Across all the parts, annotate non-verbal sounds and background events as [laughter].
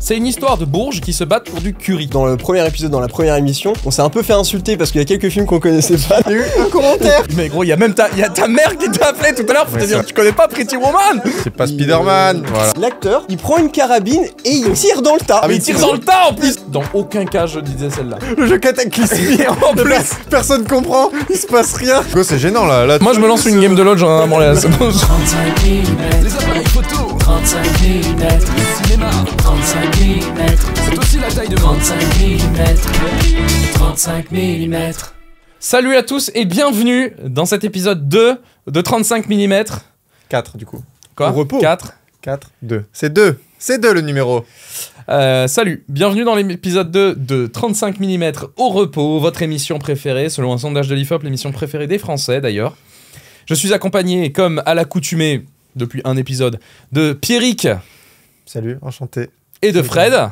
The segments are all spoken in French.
C'est une histoire de bourges qui se battent pour du curry. Dans le premier épisode, dans la première émission, on s'est un peu fait insulter parce qu'il y a quelques films qu'on connaissait pas. un commentaire. Mais gros, il y a même ta, y a ta mère qui t'a appelé tout à l'heure pour te dire tu connais pas Pretty Woman. C'est pas Spider-Man. L'acteur, il prend une carabine et il tire dans le tas. Ah, mais il tire dans le tas en plus. Dans aucun cas, je disais celle-là. Le jeu cataclysmique [laughs] en plus. Personne comprend. Il se passe rien. C'est gênant là. Moi, je me lance une game de lodge en un moment photo 35 mm Cinéma 35 mm C'est aussi la taille de 35 mm 35 mm Salut à tous et bienvenue dans cet épisode 2 de 35 mm 4 du coup. Quoi Au repos 4 4, 2. C'est 2 C'est 2 le numéro euh, salut, bienvenue dans l'épisode 2 de 35 mm au repos, votre émission préférée, selon un sondage de l'IFOP, l'émission préférée des Français d'ailleurs. Je suis accompagné, comme à l'accoutumée, depuis un épisode, de Pierrick. Salut, enchanté. Et de Fred.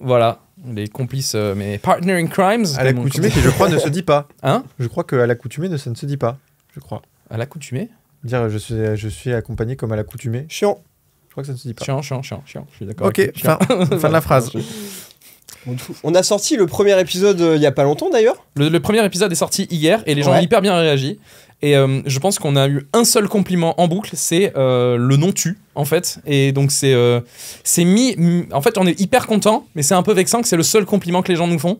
Voilà, les complices, euh, mais partner in crimes. À l'accoutumée, qui je crois ne se dit pas. [laughs] Hein Je crois qu'à l'accoutumée, ça ne se dit pas, je crois. À l'accoutumée Dire je suis, je suis accompagné comme à l'accoutumée. Chiant. Je crois que ça ne se dit pas. Chiant, chiant, chiant, chiant. Je suis d'accord. Ok, fin, de la phrase. [laughs] On a sorti le premier épisode euh, il y a pas longtemps d'ailleurs. Le, premier épisode est sorti hier et les gens ont hyper bien réagi. Et euh, je pense qu'on a eu un seul compliment en boucle, c'est euh, le non tu en fait. Et donc c'est euh, c'est mis, en fait on est hyper content, mais c'est un peu vexant que c'est le seul compliment que les gens nous font.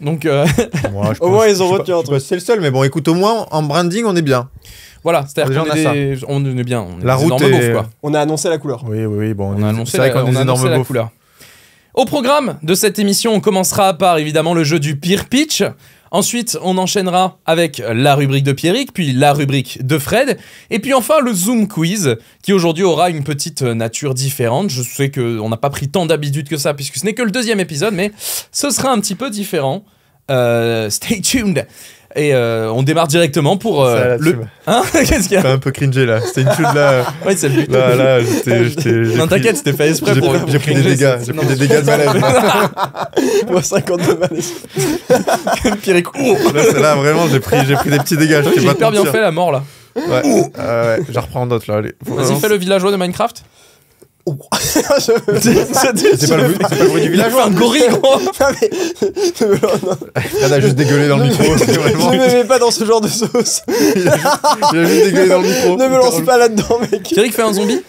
Donc [laughs] au moins ils ont retenu entre. C'est le seul, mais bon écoute au moins en branding on est bien. Voilà, c'est-à-dire qu'on est, on est bien. la route est... On a annoncé la couleur. Oui oui, oui bon on, a annoncé la, on, on a annoncé la couleur. Au programme de cette émission, on commencera par évidemment le jeu du pire pitch. Ensuite, on enchaînera avec la rubrique de Pierrick, puis la rubrique de Fred, et puis enfin le Zoom Quiz, qui aujourd'hui aura une petite nature différente. Je sais qu'on n'a pas pris tant d'habitude que ça, puisque ce n'est que le deuxième épisode, mais ce sera un petit peu différent. Euh, stay tuned et euh, on démarre directement pour euh, le. [laughs] Hein Qu'est-ce qu'il y a un peu cringé là. C'était une chute là. [laughs] ouais, c'est le Là, là, [laughs] Non, t'inquiète, c'était fait exprès pour. J'ai pris, des dégâts. J'ai pris des dégâts de malade. Moi, 52 balles. pire Là, là, vraiment, j'ai pris, pris des petits dégâts. J'ai super bien fait la mort là. Ouais. Euh, ouais. Je reprends d'autres là. Vas-y, fais le villageois de Minecraft. Oh. [laughs] c'est pas, le bruit du village. un gorille, quoi [laughs] non, mais... a juste dégueulé dans le micro. Ne me mets pas dans ce genre de sauce. [laughs] il, a juste, dégueulé dans le micro. Ne me lance pas là-dedans, mec. Thierry fait un zombie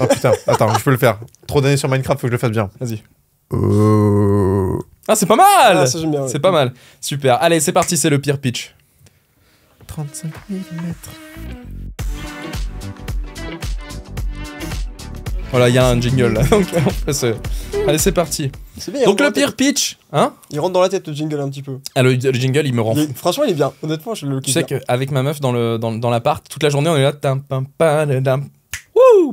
Oh putain, attends, je peux le faire. Trop d'années sur Minecraft, faut que je le fasse bien. Vas-y. Euh. Ah, c'est pas mal ah, C'est pas mal. Super. Allez, c'est parti, c'est le pire pitch. 35 mm. Voilà, il y a un jingle [laughs] donc Allez, c'est parti. donc le pire pitch, hein Il rentre dans la tête le jingle un petit peu. Ah, le, jingle, il me rend. Franchement, il est bien. Honnêtement, je le. Tu sais qu'avec ma meuf dans le dans, dans l'appart, toute la journée, on est là. Tam, pam, pam, pam,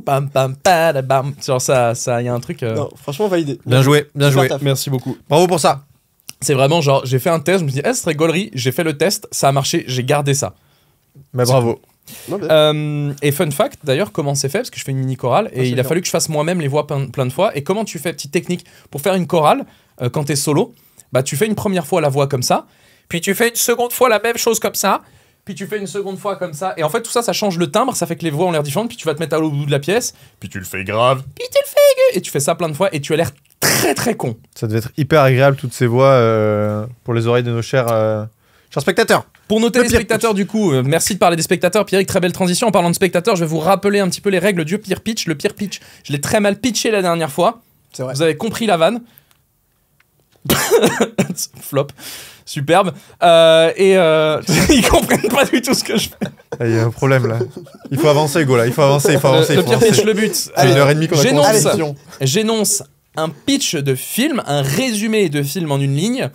Pam, pam, bam. Genre ça, ça, y a un truc. Euh, non, franchement, validé. Bien joué, bien joué. Merci beaucoup. Bravo pour ça. C'est vraiment genre, j'ai fait un test, je me suis dit, eh, ce serait gaulerie. J'ai fait le test, ça a marché, j'ai gardé ça. Mais bravo. Euh, et fun fact, d'ailleurs, comment c'est fait Parce que je fais une mini chorale et ah, il a fallu que je fasse moi-même les voix plein, de fois. Et comment tu fais, petite technique, pour faire une chorale euh, quand t'es solo Bah, tu fais une première fois la voix comme ça, puis tu fais une seconde fois la même chose comme ça, puis tu fais une seconde fois comme ça. Et en fait, tout ça, ça change le timbre, ça fait que les voix ont l'air différentes, puis tu vas te mettre à l'autre bout de la pièce, puis tu le fais grave, puis tu le fais aigu, et tu fais ça plein de fois et tu as l'air très très con. Ça devait être hyper agréable, toutes ces voix euh, pour les oreilles de nos chers, chers spectateurs. Pour nos téléspectateurs, du coup, euh, merci de parler des spectateurs. Pierrick, très belle transition. En parlant de spectateurs, je vais vous rappeler un petit peu les règles du pire pitch. Le pire pitch, je l'ai très mal pitché la dernière fois. Vrai. Vous avez compris la vanne. [laughs] Flop. Superbe. Euh, et euh, [laughs] ils comprennent pas du tout ce que je fais. Ah, il y a un problème là. Il faut avancer, Go Il faut avancer, il faut avancer. Le, pire pitch, le but. une heure et demie qu'on a J'énonce un pitch de film, un résumé de film en une ligne.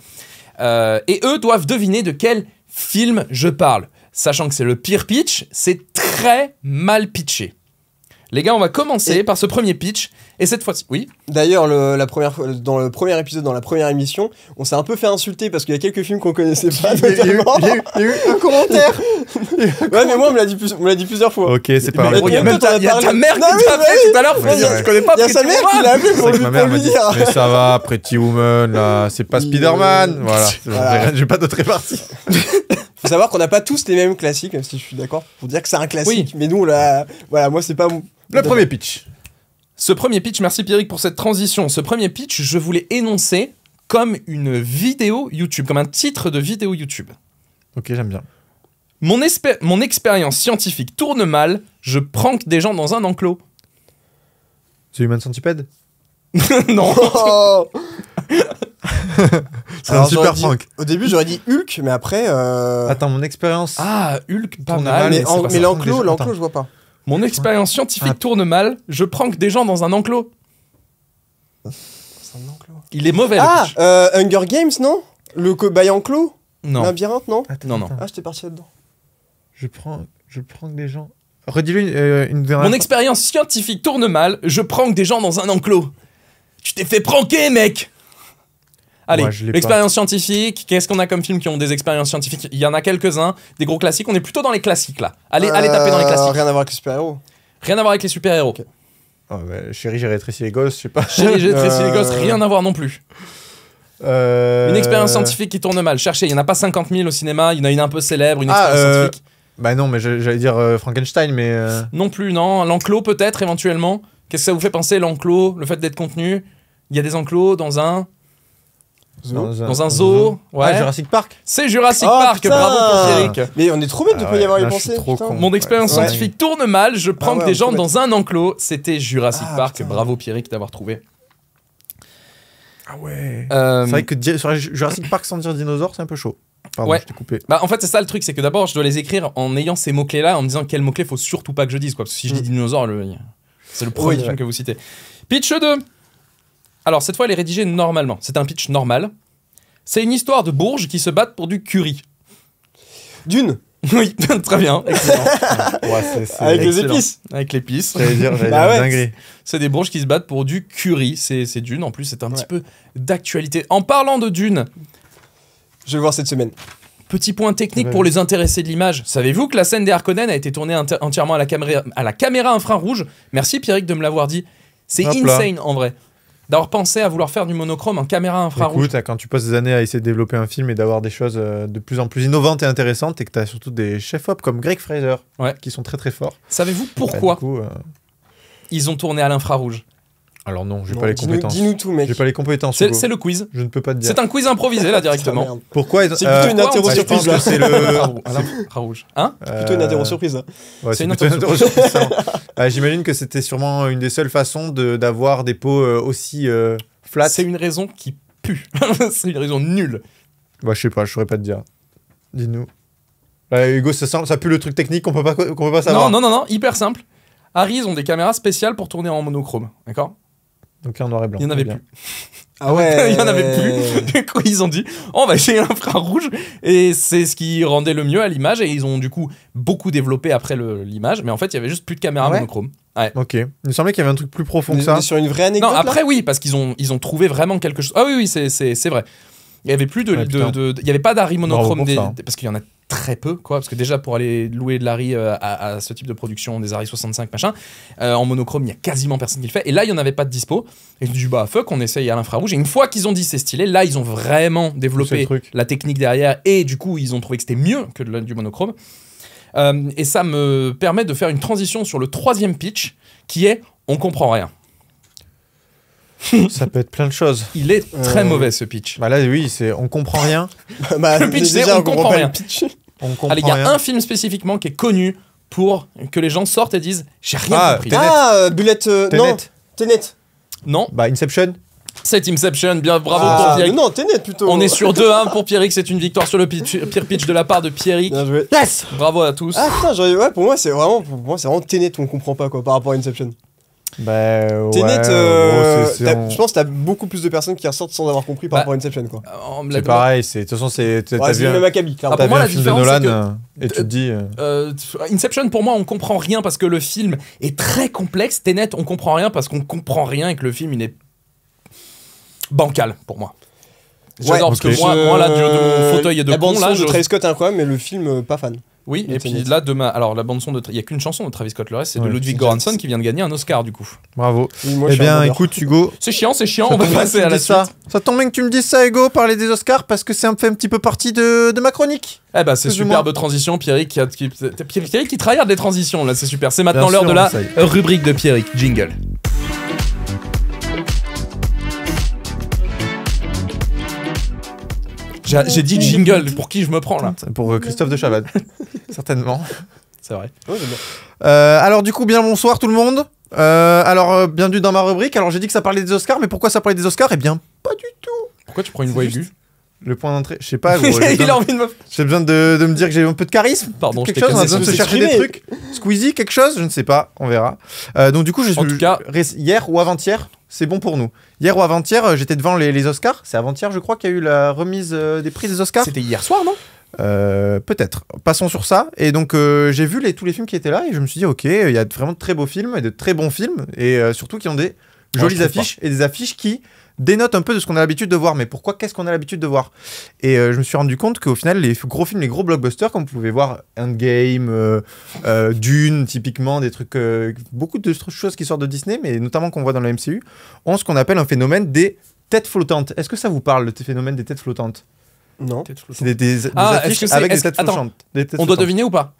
et eux doivent deviner de quel film je parle. Sachant que c'est le pire pitch, c'est très mal pitché. Les gars, on va commencer par ce premier pitch. Et cette fois-ci, oui. D'ailleurs, dans le premier épisode, dans la première émission, on s'est un peu fait insulter parce qu'il y a quelques films qu'on connaissait [laughs] pas. Il y, il, y a eu, un commentaire. ouais, mais moi, on me l'a dit, plusieurs fois. Ok, c'est pas grave. Il y a même ta, mère qui t'a appelé tout à l'heure. Je connais pas. Il y a sa mère qui l'a appelé pour lui Mais ça va, Pretty Woman, c'est pas Spider-Man. Voilà. J'ai pas d'autre répartie. [laughs] faut savoir qu'on n'a pas tous les mêmes classiques, même si je suis d'accord pour dire que c'est un classique. Oui. Mais nous, là, voilà, moi, c'est pas mon. Le premier pitch. Ce premier pitch, merci Pierrick pour cette transition. Ce premier pitch, je voulais énoncer comme une vidéo YouTube, comme un titre de vidéo YouTube. Ok, j'aime bien. Mon, mon expérience scientifique tourne mal, je prank des gens dans un enclos. C'est Human Centipede [laughs] non. [laughs] C'est un super prank. Au début, j'aurais dit Hulk, mais après. Euh, attends, mon expérience. Ah, Hulk, pas mal. mais, l'enclos, je vois pas. Mon expérience scientifique tourne mal. Je prank des gens dans un enclos. C'est un enclos. Il est mauvais. Ah, Hunger Games, non Le cobaye enclos non. Labyrinthe, non Non, non. Ah, j'étais parti là-dedans. Je prends, je prends des gens. Redis-lui une, dernière Mon expérience scientifique tourne mal. Je prank des gens dans un enclos. Tu t'es fait pranker, mec Allez, expérience scientifique, qu'est-ce qu'on a comme films qui ont des expériences scientifiques Il y en a quelques-uns, des gros classiques, on est plutôt dans les classiques là. Allez, allez taper dans les euh, classiques. Rien à voir avec les super-héros. Rien à voir avec les super-héros. Oh, bah, chérie, j'ai rétréci les gosses, je sais pas. j'ai rétréci les gosses, euh, rien à voir non plus. Euh, une expérience scientifique qui tourne mal. Cherchez, il n'y en a pas 50 000 au cinéma, il y en a une un peu célèbre, une ah, expérience scientifique. Bah non, mais j'allais dire Frankenstein, mais. Non plus, non. L'enclos peut-être éventuellement. Qu'est-ce que ça vous fait penser, l'enclos, le fait d'être contenu il y a des enclos dans un. Dans, un, zoo. Ah, ouais. Jurassic Park. C'est Jurassic oh, Park, bravo pour Pierrick. Mais on est trop bête de ah pas y avoir pensé. Mon expérience scientifique tourne mal, je ah prends que des gens dans un enclos. C'était Jurassic Park, bravo bravo Pierrick d'avoir trouvé. Ah ouais. Euh, c'est vrai que Jurassic Park sans dire dinosaure, c'est un peu chaud. Pardon, ouais. coupé. Bah, en fait, c'est ça le truc, c'est que d'abord, je dois les écrire en ayant ces mots-clés-là, en me disant quels mots-clés faut surtout pas que je dise, quoi. Parce que si je dis mm. dinosaure, le... c'est le premier que vous citez. Pitch 2 alors cette fois, elle est rédigée normalement. C'est un pitch normal. C'est une histoire de bourges qui se battent pour du curry. D'une [laughs] Oui, [laughs] très bien. [laughs] Avec les épices. Avec bah C'est des bourges qui se battent pour du curry. C'est Dune, en plus, c'est un petit peu d'actualité. En parlant de Dune, Je vais voir cette semaine. petit point technique pour les intéressés de l'image. Savez-vous que la scène des Harkonnen a été tournée entièrement à la, caméra, à la caméra infrarouge Merci Pierrick de me l'avoir dit. C'est insane en vrai d'avoir pensé à vouloir faire du monochrome en caméra infrarouge. Écoute, quand tu passes des années à essayer de développer un film et d'avoir des choses euh, de plus en plus innovantes et intéressantes, et que tu as surtout des chefs-op comme Greg Fraser, qui sont très très forts. Savez-vous bah, pourquoi euh, ils ont tourné à l'infrarouge alors non, j'ai pas les compétences. Dis-nous tout, mec. J'ai pas les compétences. C'est le quiz. Je ne peux pas te dire. C'est un quiz improvisé là directement. Ah, Pourquoi C'est plutôt une interro euh, surprise là. C'est le rouge. Hein C'est plutôt une interro surprise là. C'est une interro surprise. Euh, j'imagine que c'était sûrement une des seules façons d'avoir des peaux euh, aussi flats. C'est une raison qui pue. [laughs] C'est une raison nulle. Bah je sais pas, je saurais pas te dire. Dis-nous. Bah, Hugo, ça, ça pue le truc technique qu'on peut pas qu'on peut pas savoir. Non non non non, hyper simple. Harry's ont des caméras spéciales pour tourner en monochrome, d'accord donc noir et blanc. Il n'y [laughs] ah [laughs] en avait plus. Ah ouais Il n'y en avait plus. Du coup, ils ont dit, on va essayer l'infrarouge. Et c'est ce qui rendait le mieux à l'image. Et ils ont du coup beaucoup développé après l'image. Mais en fait, il y avait juste plus de caméra monochrome. Ok. Il me semblait qu'il y avait un truc plus profond que ça. Sur une vraie anecdote. Non, après, oui, parce qu'ils ont, ils ont trouvé vraiment quelque chose. Ah oui, oui, c'est vrai. Il n'y avait plus de. Il n'y avait pas d'arri monochrome. Hein. parce qu'il y en a très peu, quoi. Parce que déjà, pour aller louer de l'Ari euh, à, à, ce type de production, des Ari 65, machin, euh, en monochrome, il y a quasiment personne qui le fait. Et là, il n'y en avait pas de dispo. Et du bas bah fuck, on essaye à l'infrarouge. Et une fois qu'ils ont dit c'est stylé, là, ils ont vraiment développé la technique derrière. Et du coup, ils ont trouvé que c'était mieux que de, du monochrome. Euh, et ça me permet de faire une transition sur le troisième pitch, qui est on comprend rien. ça peut être plein de choses. Il est très mauvais ce pitch. Bah là, oui, c'est on comprend rien. [laughs] Bah, le pitch, c'est on, comprend, rien. Pitch. Allez, Il y a un film spécifiquement qui est connu pour que les gens sortent et disent J'ai rien ah, compris. Ah, euh, Bullet. Euh, non, Tenet. Non, Bah, Inception. c'est Inception. Bien, bravo pour ah, Pierrick. non, Tenet plutôt. On est sur 2-1 hein, pour Pierrick. C'est une victoire sur le pitch- pire pitch de la part de Pierrick. Bien joué. Bravo à tous. Ah, pour moi c'est vraiment, pour moi c'est vraiment Tenet, on comprend pas quoi par rapport à Inception. Bah, net, euh, je pense que t'as beaucoup plus de personnes qui ressortent sans avoir compris par bah, rapport à Inception. Quoi. Euh, c'est pareil, de toute façon c'est t'as Ouais, vu, même ah, un- moi, la film de Nolan et tu euh, te dis Inception, pour moi, on comprend rien parce que le film est très complexe. Tenet, on comprend rien parce qu'on comprend rien et que le film, il est bancal pour moi. J'adore parce que moi, moi, là, du, de mon fauteuil et de La bande son de je- Trey Scott est incroyable, mais le film, pas fan. Oui, et puis là, demain, alors la bande-son de. Il n'y a qu'une chanson de Travis Scott, le reste, c'est de Ludwig Göransson qui vient de gagner un Oscar, du coup. Bravo. eh bien, écoute, Hugo. C'est chiant, c'est chiant, on va passer à la suite. Ça tombe bien que tu me dises ça, Hugo, parler des Oscars, parce que c'est un, fait un petit peu partie de, ma chronique. Eh ben, c'est superbe transition, Pierrick qui, qui, Pierrick qui des transitions, là, c'est super. C'est maintenant l'heure de la rubrique de Pierrick, jingle. J'ai dit mmh. jingle, pour qui je me prends là Pour euh, Christophe de Chavannes certainement. C'est vrai. Euh, alors du coup, bien bonsoir tout le monde. Euh, alors, euh, bienvenue dans ma rubrique. Alors j'ai dit que ça parlait des Oscars, mais pourquoi ça parlait des Oscars Eh bien, pas du tout. Pourquoi tu prends une voix aiguë le point d'entrée, je sais pas. [laughs] J'ai besoin de, me dire que j'ai un peu de charisme. Pardon, quelque chose. On a besoin de se chercher des trucs. Squeezie, quelque chose, je ne sais pas. On verra. donc du coup, je suis. hier ou avant-hier, c'est bon pour nous. Hier ou avant-hier, j'étais devant les, les Oscars. C'est avant-hier, je crois, qu'il y a eu la remise des prix des Oscars. C'était hier soir, non euh, peut-être. Passons sur ça. Et donc, euh, j'ai vu les, tous les films qui étaient là et je me suis dit, ok, il y a vraiment de très beaux films et de très bons films et euh, surtout qui ont des ah, jolies affiches et des affiches qui dénotent un peu de ce qu'on a l'habitude de voir. Mais pourquoi Qu'est-ce qu'on a l'habitude de voir Et je me suis rendu compte qu'au final, les gros films, les gros blockbusters, comme vous pouvez voir, Endgame, Dune, typiquement, des trucs, beaucoup de choses qui sortent de Disney, mais notamment qu'on voit dans la MCU, ont ce qu'on appelle un phénomène des têtes flottantes. Est-ce que ça vous parle, le phénomène des têtes flottantes non. C'est des, affiches avec des têtes, flottantes ah, on doit deviner ou pas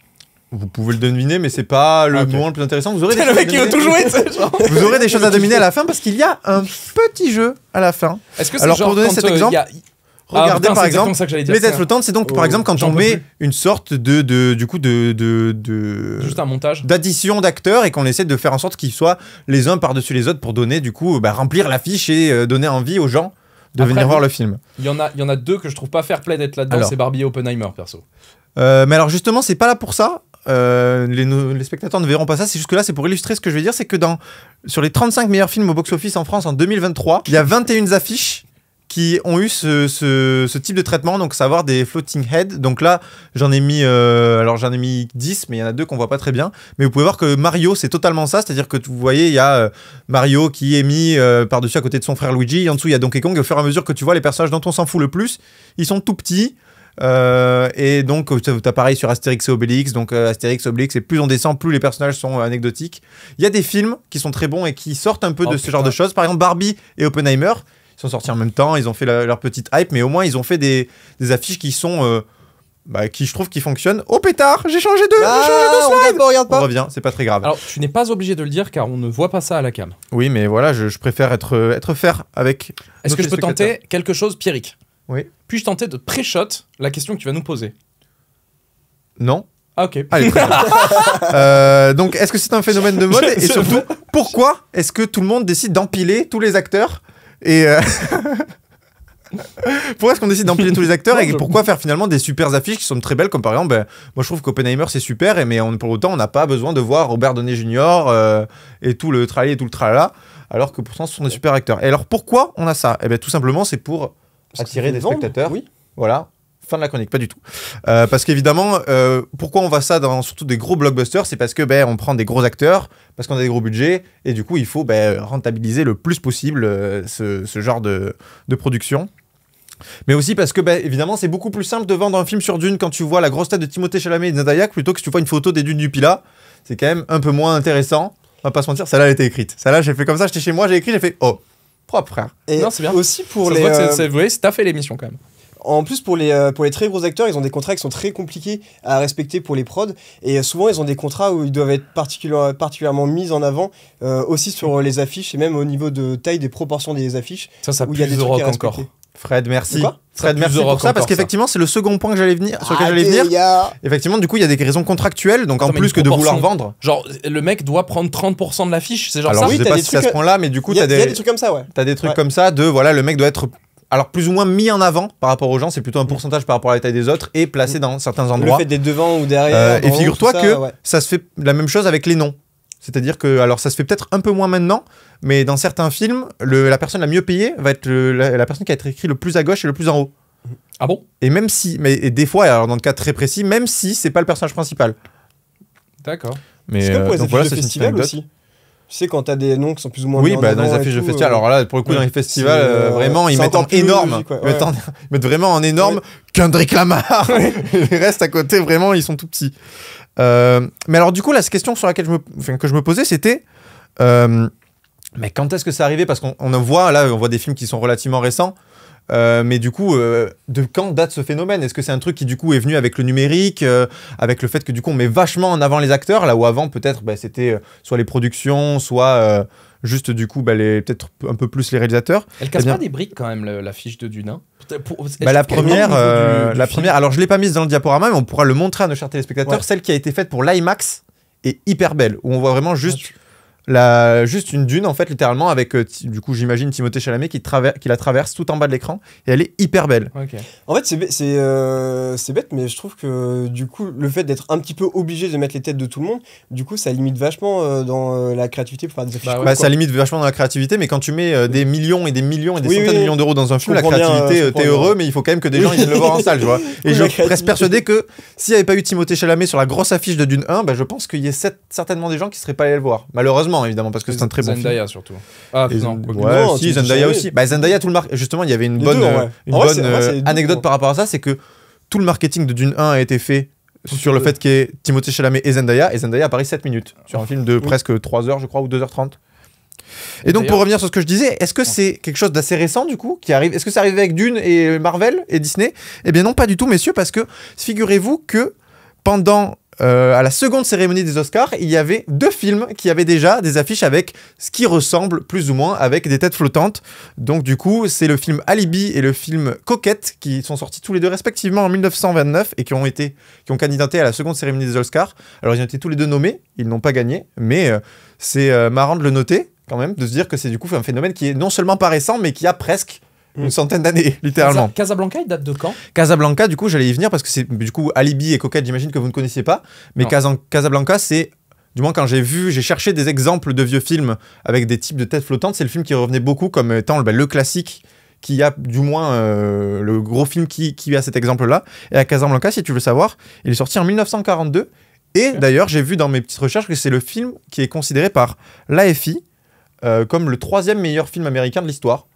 vous pouvez le deviner, mais c'est pas le ah, moment le plus intéressant. Vous aurez [laughs] le mec qui veut tout jouer, Vous aurez des choses à [laughs] deviner à la fin parce qu'il y a un petit jeu à la fin. est que Alors pour donner cet euh, exemple, ah, Regardez par exemple mais les c'est donc par oh, exemple quand on met une sorte de, de, du coup de, de, juste un montage d'addition d'acteurs et qu'on essaie de faire en sorte qu'ils soient les uns par-dessus les autres pour donner du coup bah, remplir l'affiche et euh, donner envie aux gens de venir voir le film. Il y, en a, deux que je trouve pas fair play d'être là-dedans, c'est Barbie et Oppenheimer, perso. Euh, mais alors justement, c'est pas là pour ça. Euh, les, spectateurs ne verront pas ça. C'est juste que là, c'est pour illustrer ce que je veux dire, c'est que dans sur les 35 meilleurs films au box-office en France en 2023, il y a 21 affiches qui ont eu ce, type de traitement, donc savoir des floating heads. Donc là, j'en ai mis, euh, alors j'en ai mis 10, mais il y en a deux qu'on voit pas très bien. Mais vous pouvez voir que Mario, c'est totalement ça, c'est-à-dire que vous voyez, il y a euh, Mario qui est mis euh, par-dessus à côté de son frère Luigi, et en dessous il y a Donkey Kong. Et au fur et à mesure que tu vois les personnages dont on s'en fout le plus, ils sont tout petits. et donc, as pareil sur Astérix et Obélix. Donc, Astérix, Obélix, et plus on descend, plus les personnages sont anecdotiques. Il y a des films qui sont très bons et qui sortent un peu de oh, ce genre de choses. Par exemple, Barbie et Oppenheimer ils sont sortis en même temps, ils ont fait leur petite hype, mais au moins ils ont fait des, affiches qui sont. Euh, bah, qui je trouve qui fonctionnent. Oh pétard, j'ai changé de, bah, slide. On, regarde pas. revient, c'est pas très grave. Alors tu n'es pas obligé de le dire car on ne voit pas ça à la cam. Oui, mais voilà, je, préfère être euh, être fair avec. Est-ce que je peux tenter quelque chose, Pierrick Oui. Puis-je tenter de pré-shot la question que tu vas nous poser Non. Ah ok. [laughs] Euh, donc, est-ce que c'est un phénomène de mode Et surtout, pourquoi est-ce que tout le monde décide d'empiler tous les acteurs et euh, [laughs] pourquoi est-ce qu'on décide d'empiler tous les acteurs et pourquoi faire finalement des super affiches qui sont très belles comme par exemple, ben, moi je trouve qu'Oppenheimer c'est super, mais pour autant on n'a pas besoin de voir Robert Downey Jr. Euh, et tout le tralé et tout le tralala, alors que pourtant ce sont des super acteurs. Et alors pourquoi on a ça Eh bien tout simplement c'est pour attirer des spectateurs. Oui. Voilà, Fin de la chronique, pas du tout. Euh, parce qu'évidemment, euh, pourquoi on voit ça dans surtout des gros blockbusters C'est parce que ben, on prend des gros acteurs, parce qu'on a des gros budgets, et du coup, il faut ben, rentabiliser le plus possible euh, ce, ce, genre de, de, production. Mais aussi parce que, ben, évidemment, c'est beaucoup plus simple de vendre un film sur Dune quand tu vois la grosse tête de Timothée Chalamet et de plutôt que si tu vois une photo des dunes du Pila. C'est quand même un peu moins intéressant. On va pas se mentir, celle-là, elle était écrite. Celle-là, j'ai fait comme ça, j'étais chez moi, j'ai écrit, j'ai fait « Oh, propre, frère ». Et non, c'est bien. aussi pour ça les... c'est, fait l'émission quand même. En plus, pour les, euh, pour les très gros acteurs, ils ont des contrats qui sont très compliqués à respecter pour les prods. Et souvent, ils ont des contrats où ils doivent être particulièrement particulièrement mis en avant, euh, aussi sur euh, les affiches et même au niveau de taille des proportions des affiches. Ça, ça où il y a des trucs encore. Fred, merci. Fred, merci pour ça, parce qu'effectivement, c'est le second point que j'allais venir, sur lequel j'allais ah, venir. Effectivement, du coup, il y a des raisons contractuelles, donc en plus que de vouloir vendre. Genre, le mec doit prendre 30% de l'affiche c'est genre ça. Alors, je sais pas si ça se prend là, mais du coup, t'as Y des trucs comme ça, ouais. T'as des trucs comme ça de, voilà, le mec doit être alors plus ou moins mis en avant par rapport aux gens, c'est plutôt un mm. pourcentage par rapport à la taille des autres et placé dans certains endroits. Le fait des devant ou derrière. Euh, et figure-toi que ça se fait la même chose avec les noms. C'est-à-dire que, alors ça se fait peut-être un peu moins maintenant, mais dans certains films, la personne la mieux payée va être la, personne qui a être écrite le plus à gauche et le plus en haut. Mm. Ah bon Et même si, mais et des fois, alors dans le cas très précis, même si c'est pas le personnage principal. D'accord. Mais euh, c'est donc voilà, de festival aussi. Tu sais, quand t'as des noms qui sont plus ou moins. Oui, bah, dans les affiches de festival. Euh, alors là, pour le coup, dans les festivals, euh, euh, vraiment, ils mettent en énorme. [laughs] Ils, mettent vraiment en énorme Kendrick Lamar. les [laughs] restes à côté, vraiment, ils sont tout petits. mais alors, du coup, la question sur laquelle je me, que je me posais, c'était. mais quand est-ce que ça arrivait Parce qu'on voit, là, on voit des films qui sont relativement récents. Euh, mais du coup, euh, de quand date ce phénomène Est-ce que c'est un truc qui du coup est venu avec le numérique, euh, avec le fait que du coup on met vachement en avant les acteurs, là où avant peut-être bah, c'était soit les productions, soit juste du coup bah, peut-être un peu plus les réalisateurs. Elle eh casse pas des briques quand même l'affiche de Dunin. Bah, la première, la première. Alors je l'ai pas mise dans le diaporama, mais on pourra le montrer à nos chers téléspectateurs. Celle qui a été faite pour l'IMAX est hyper belle, où on voit vraiment juste. Ah, la, juste une dune en fait littéralement avec euh, du coup j'imagine Timothée Chalamet qui, la traverse tout en bas de l'écran et elle est hyper belle. En fait c'est euh, c'est bête mais je trouve que du coup le fait d'être un petit peu obligé de mettre les têtes de tout le monde du coup ça limite vachement euh, dans la créativité pour faire des affiches. Bah bah, ça limite vachement dans la créativité mais quand tu mets des millions et des millions et des centaines de millions d'euros dans un film la créativité t'es heureux mais il faut quand même que des gens ils viennent le voir en salle tu vois. [laughs] Et je reste persuadé que s'il n'y avait pas eu Timothée Chalamet sur la grosse affiche de Dune 1 bah, je pense qu'il y ait certainement des gens qui seraient pas allés le voir. Malheureusement évidemment, parce que c'est un très bon Zendaya surtout. Ah, non. Ouais, Zendaya aussi. Bah, Zendaya, tout le marque. Justement, il y avait une bonne, anecdote par rapport à ça, c'est que tout le marketing de Dune 1 a été fait sur le fait qu'il y ait Timothée Chalamet et Zendaya, et Zendaya apparaît 7 minutes sur un film de presque 3 heures, je crois, ou 2h30. Et, donc, pour revenir sur ce que je disais, est-ce que c'est quelque chose d'assez récent du coup qui arrive Est-ce que ça arrive avec Dune et Marvel et Disney Eh bien, non, pas du tout, messieurs, parce que figurez-vous que pendant euh, à la seconde cérémonie des Oscars, il y avait deux films qui avaient déjà des affiches avec ce qui ressemble plus ou moins avec des têtes flottantes. Donc du coup, c'est le film Alibi et le film Coquette qui sont sortis tous les deux respectivement en 1929 et qui ont été qui ont candidaté à la seconde cérémonie des Oscars. Alors ils ont été tous les deux nommés, ils n'ont pas gagné, mais euh, c'est euh, marrant de le noter quand même, de se dire que c'est du coup un phénomène qui est non seulement pas récent, mais qui a presque une centaine d'années, [laughs] littéralement. Casablanca, il date de quand Casablanca, du coup, j'allais y venir parce que c'est du coup Alibi et Coquette, j'imagine que vous ne connaissiez pas. Mais Casablanca, c'est du moins quand j'ai vu, j'ai cherché des exemples de vieux films avec des types de têtes flottantes, c'est le film qui revenait beaucoup comme étant ben, le classique qui a du moins euh, le gros film qui, a cet exemple-là. Et à Casablanca, si tu veux savoir, il est sorti en 1942. Et d'ailleurs, j'ai vu dans mes petites recherches que c'est le film qui est considéré par l'AFI euh, comme le troisième meilleur film américain de l'histoire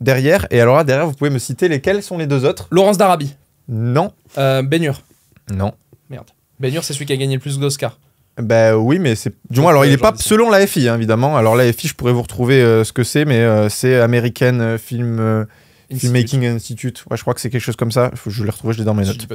derrière. Et alors derrière, vous pouvez me citer lesquels sont les deux autres Laurence d'Arabie. Non. Euh, Non. Merde. Benyur, c'est celui qui a gagné le plus d'Oscars. Ben oui, mais c'est. Du moins, alors il n'est pas selon la FI, hein, évidemment. Alors la FI, je pourrais vous retrouver euh, ce que c'est, mais euh, c'est American euh, Film, Making Institute. Filmmaking Institute. Ouais, je crois que c'est quelque chose comme ça. Faut, je le retrouver, je l'ai dans mes notes.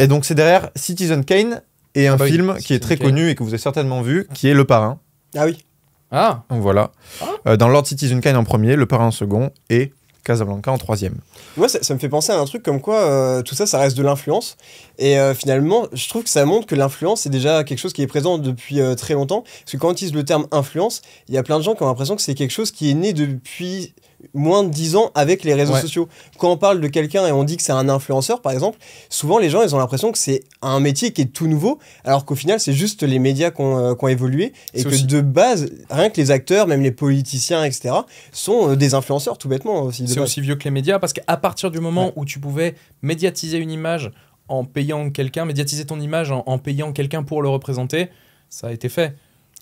et donc c'est derrière Citizen Kane et un ah bah film qui est très connu et que vous avez certainement vu, qui est Le Parrain. Ah oui. Ah. Donc voilà. Ah. Euh, dans Lord Kane en premier, Le Parrain en second et Casablanca en troisième. Ouais, ça, me fait penser à un truc comme quoi euh, tout ça, ça reste de l'influence. Et euh, finalement, je trouve que ça montre que l'influence est déjà quelque chose qui est présent depuis euh, très longtemps. Parce que quand on utilise le terme influence, il y a plein de gens qui ont l'impression que c'est quelque chose qui est né depuis moins de 10 ans avec les réseaux sociaux. Quand on parle de quelqu'un et on dit que c'est un influenceur, par exemple, souvent les gens, ils ont l'impression que c'est un métier qui est tout nouveau, alors qu'au final, c'est juste les médias qui ont, euh, évolué et que de base, rien que les acteurs, même les politiciens, etc., sont des influenceurs, tout bêtement. aussi. C'est aussi vieux que les médias, parce qu'à partir du moment où tu pouvais médiatiser une image en payant quelqu'un, médiatiser ton image en, payant quelqu'un pour le représenter, ça a été fait.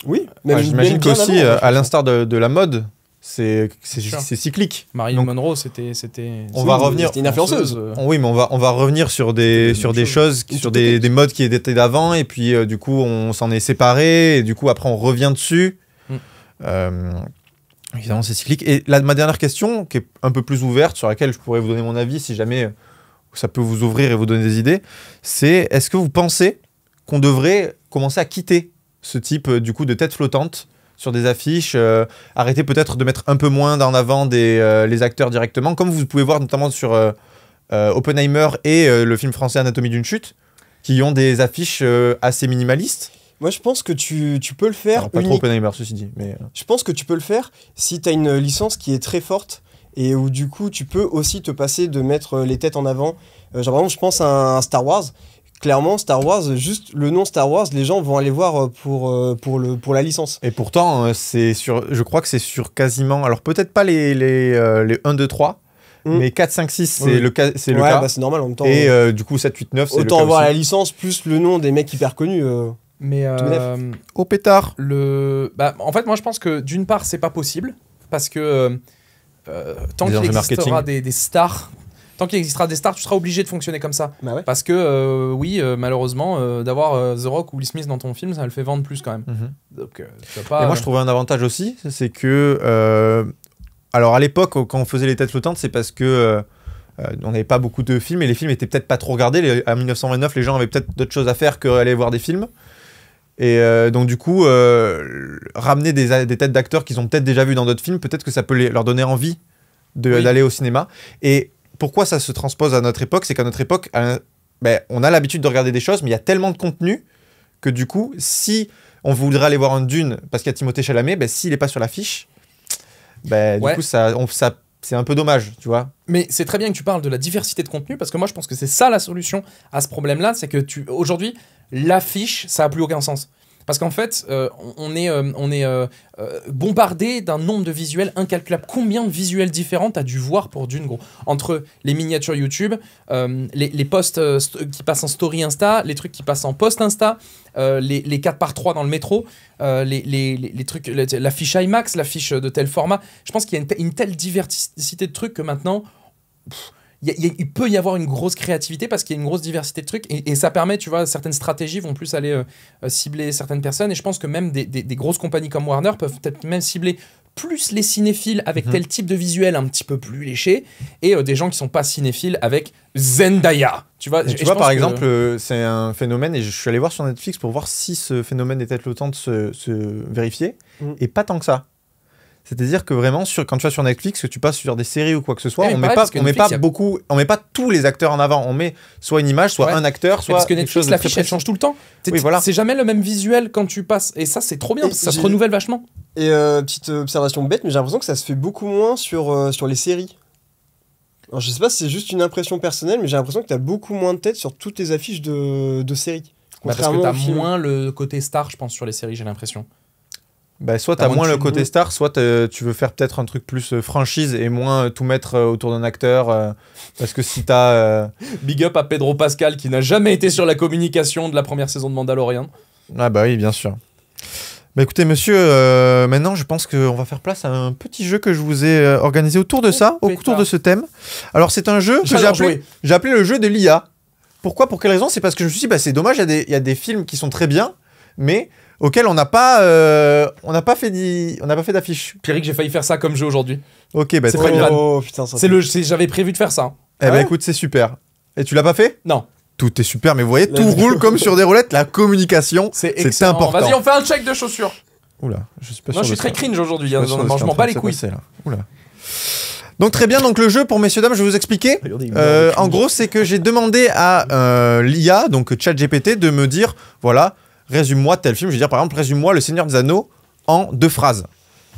Oui, ah, mais j'imagine qu'aussi, euh, hein, à l'instar de, la mode, c'est cyclique. Marilyn Monroe, c'était c'était on va revenir une influenceuse. Oui, mais on va on va revenir sur des sur des choses, sur des, des modes qui étaient d'avant et puis euh, du coup on s'en est séparé et du coup après on revient dessus. Mm. Euh, évidemment, c'est cyclique. Et là, ma dernière question, qui est un peu plus ouverte, sur laquelle je pourrais vous donner mon avis si jamais ça peut vous ouvrir et vous donner des idées, c'est est-ce que vous pensez qu'on devrait commencer à quitter ce type euh, du coup de tête flottante sur des affiches, euh, arrêter peut-être de mettre un peu moins en avant des, euh, les acteurs directement, comme vous pouvez voir notamment sur Openheimer Oppenheimer et le film français Anatomie d'une chute, qui ont des affiches assez minimalistes. Moi, je pense que tu, tu peux le faire. pas trop Oppenheimer, ceci dit. Mais... Je pense que tu peux le faire si tu as une licence qui est très forte et où du coup tu peux aussi te passer de mettre euh, les têtes en avant. Euh, genre par exemple, je pense à Star Wars. Clairement, Star Wars, juste le nom Star Wars, les gens vont aller voir euh, pour, pour, le, pour la licence. Et pourtant, c'est sur, je crois que c'est sur quasiment, alors peut-être pas les, les, 1, 2, 3, mais 4, 5, 6, c'est le cas. C'est ouais, bah c'est normal en même temps. Et du coup, 7, 8, 9, c'est Autant voir avoir la licence plus le nom des mecs hyper connus. mais au pétard. Le... Bah, en fait, moi, je pense que d'une part, c'est pas possible parce que euh, tant qu'il existera des, des, stars, tant qu'il des stars, tu seras obligé de fonctionner comme ça. Bah parce que euh, oui, euh, malheureusement, d'avoir The Rock ou Lee Smith dans ton film, ça le fait vendre plus quand même. Mhm. Et moi, je trouvais un avantage aussi, c'est que, alors à l'époque, quand on faisait les têtes flottantes, c'est parce que on n'avait pas beaucoup de films et les films étaient peut-être pas trop regardés. à 1929, les gens avaient peut-être d'autres choses à faire que voir des films. Et euh, donc du coup, euh, ramener des, des têtes d'acteurs qu'ils ont peut-être déjà vu dans d'autres films, peut-être que ça peut leur donner envie d'aller au cinéma. Et pourquoi ça se transpose à notre époque C'est qu'à notre époque, ben, on a l'habitude de regarder des choses, mais il y a tellement de contenu que du coup, si on voudrait aller voir un Dune parce qu'il y a Timothée Chalamet, ben, s'il n'est pas sur l'affiche, ben, du coup, ça, on, ça c'est un peu dommage, tu vois. Mais c'est très bien que tu parles de la diversité de contenu parce que moi je pense que c'est ça la solution à ce problème-là, c'est que tu aujourd'hui l'affiche, ça n'a plus aucun sens. Parce qu'en fait, euh, on est, euh, euh, bombardé d'un nombre de visuels incalculable. Combien de visuels différents t'as dû voir pour Dune, gros Entre les miniatures YouTube, les, posts qui passent en story Insta, les trucs qui passent en post Insta, les, 4x3 dans le métro, les, trucs, la, IMAX, l'affiche de tel format. Je pense qu'il y a une, telle diversité de trucs que maintenant il peut y avoir une grosse créativité parce qu'il y a une grosse diversité de trucs et, ça permet, tu vois, certaines stratégies vont plus aller euh, euh, cibler certaines personnes et je pense que même des, grosses compagnies comme Warner peuvent peut-être même cibler plus les cinéphiles avec mhm. tel type de visuel un petit peu plus léché et euh, des gens qui sont pas cinéphiles avec Zendaya. Tu vois, tu par exemple, c'est un phénomène et je suis allé voir sur Netflix pour voir si ce phénomène était autant de se, se vérifier mm. et pas tant que ça. C'est-à-dire que vraiment, sur, quand tu vas sur Netflix, que tu passes sur des séries ou quoi que ce soit, bah on met met pas beaucoup, on met pas tous les acteurs en avant. On met soit une image, soit un acteur, soit. parce que Netflix, chose l'affiche, elle change tout le temps. C'est jamais le même visuel quand tu passes. Et ça, c'est trop bien, ça se renouvelle vachement. Et euh, petite observation bête, mais j'ai l'impression que ça se fait beaucoup moins sur, euh, sur les séries. Je je sais pas si c'est juste une impression personnelle, mais j'ai l'impression que tu as beaucoup moins de tête sur toutes les affiches de, de séries. Bah, parce que tu as moins le côté star, je pense, sur les séries, j'ai l'impression. Bah, soit t'as moins le côté star, soit tu veux faire peut-être un truc plus euh, franchise et moins euh, tout mettre euh, autour d'un acteur. parce que si t'as. Big up à Pedro Pascal qui n'a jamais été sur la communication de la première saison de Mandalorian. Ah bah oui, bien sûr. Bah écoutez, monsieur, maintenant je pense qu'on va faire place à un petit jeu que je vous ai organisé autour de oh, ça, autour de ce thème. Alors c'est un jeu que j'ai appelé, appelé, le jeu de l'IA. Pourquoi Pour quelle raison C'est parce que je me suis dit, bah, c'est dommage, il y, y, a des films qui sont très bien, mais auquel on n'a pas, euh, on n'a pas fait ni, on n'a pas fait d'affiche. Pierrick, j'ai failli faire ça comme jeu aujourd'hui. Ok, bah c'est oh, le, j'avais prévu de faire ça. Eh ben écoute, c'est super. Et tu l'as pas fait Non. Tout est super, mais vous voyez, tout roule comme sur des roulettes. La communication, c'est important. Vas-y, on fait un check de chaussures. Oula, je suis pas sûr. Moi, je suis très cringe aujourd'hui. je hein, m'en bats les couilles. Oula. Donc très bien, donc le jeu pour messieurs dames, je vais vous expliquer. Euh, en gros, c'est que j'ai demandé à euh, l'IA, donc ChatGPT, de me dire, voilà, résume-moi tel film. Je vais dire, par exemple, résume-moi Le Seigneur des Anneaux en deux phrases.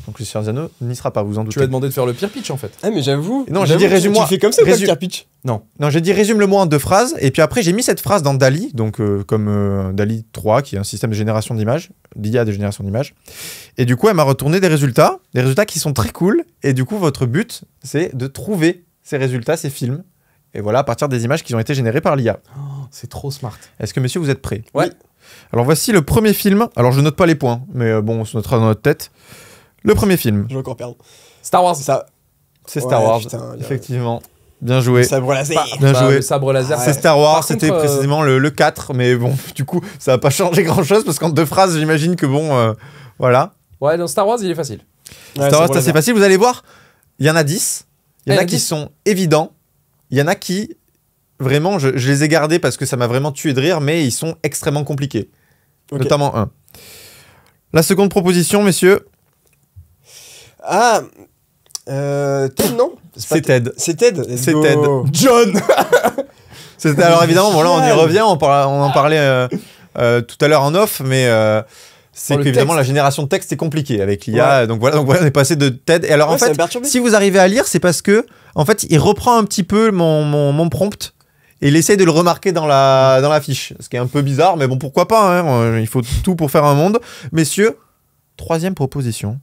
Donc Le Seigneur des Anneaux n'y sera pas, vous en doutez. Tu as demandé de faire le pire pitch en fait. Ah, mais j'avoue. Non, j'ai dit résume-moi. Tu fais comme ça le pire pitch Non. Non, j'ai dit résume-le-moi en deux phrases et puis après j'ai mis cette phrase dans Dali, donc euh, comme euh, Dali 3 qui est un système de génération d'images, d'IA de génération d'images. Et du coup, elle m'a retourné des résultats, des résultats qui sont très cool et du coup, votre but c'est de trouver ces résultats, ces films et voilà à partir des images qui ont été générées par l'IA. Oh, c'est trop smart. Est-ce que monsieur vous êtes prêt Ouais. Oui. Alors voici le premier film. Alors je note pas les points, mais euh, bon, on se notera dans notre tête. Le premier film. Je vais encore perdre. Star Wars. C'est ça. C'est Star Wars, effectivement. Bien joué. sabre laser. Bah, bien bah, joué. sabre laser. C'est Star Wars, c'était euh, précisément le, 4, mais bon, [laughs] du coup, ça n'a pas changé grand chose parce qu'en deux phrases, j'imagine que bon, euh, voilà. Ouais, dans Star Wars, il est facile. Star Wars, c'est assez facile. Vous allez voir, il y en a 10. Il y en eh, a qui sont évidents. Il y en a qui Vraiment, je, les ai gardés parce que ça m'a vraiment tué de rire, mais ils sont extrêmement compliqués. Notamment un. La seconde proposition, messieurs. Ah euh, Ted, non C'est Ted. C'est Ted. C'est Ted. John [laughs] Alors évidemment, bon, là on y revient, on, en parlait euh, euh, tout à l'heure en off, mais c'est qu'évidemment la génération de texte est compliquée avec l'IA. Donc voilà, donc voilà, on est passé de TED. Et alors en fait, si vous arrivez à lire, c'est parce que en fait, il reprend un petit peu mon, mon, mon prompt et il essaye de le remarquer dans la, dans Ce qui est un peu bizarre, mais bon, pourquoi pas. Hein, euh, il faut tout pour faire un monde. Messieurs, troisième proposition.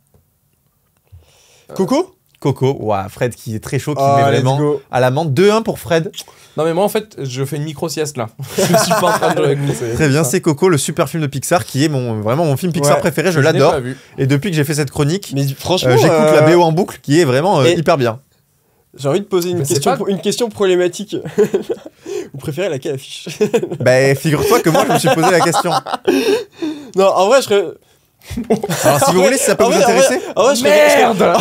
Euh. Coco Coco, ouais, Fred qui est très chaud, qui ah, met vraiment à à l'amende. 2-1 pour Fred. Non mais moi en fait, je fais une micro-sieste là. [laughs] je suis pas en train de jouer [laughs] Très bien, c'est Coco, le super film de Pixar qui est mon, vraiment mon film Pixar préféré, je, l'adore. Et depuis que j'ai fait cette chronique, euh, j'écoute la BO en boucle qui est vraiment hyper bien. J'ai envie de poser une, question, problématique. [laughs] Vous préférez laquelle affiche [laughs] Ben, figure-toi que moi, je me suis posé la question. Non, en vrai, je Alors, si vous voulez, si ça peut vous intéresser. En vrai, en Merde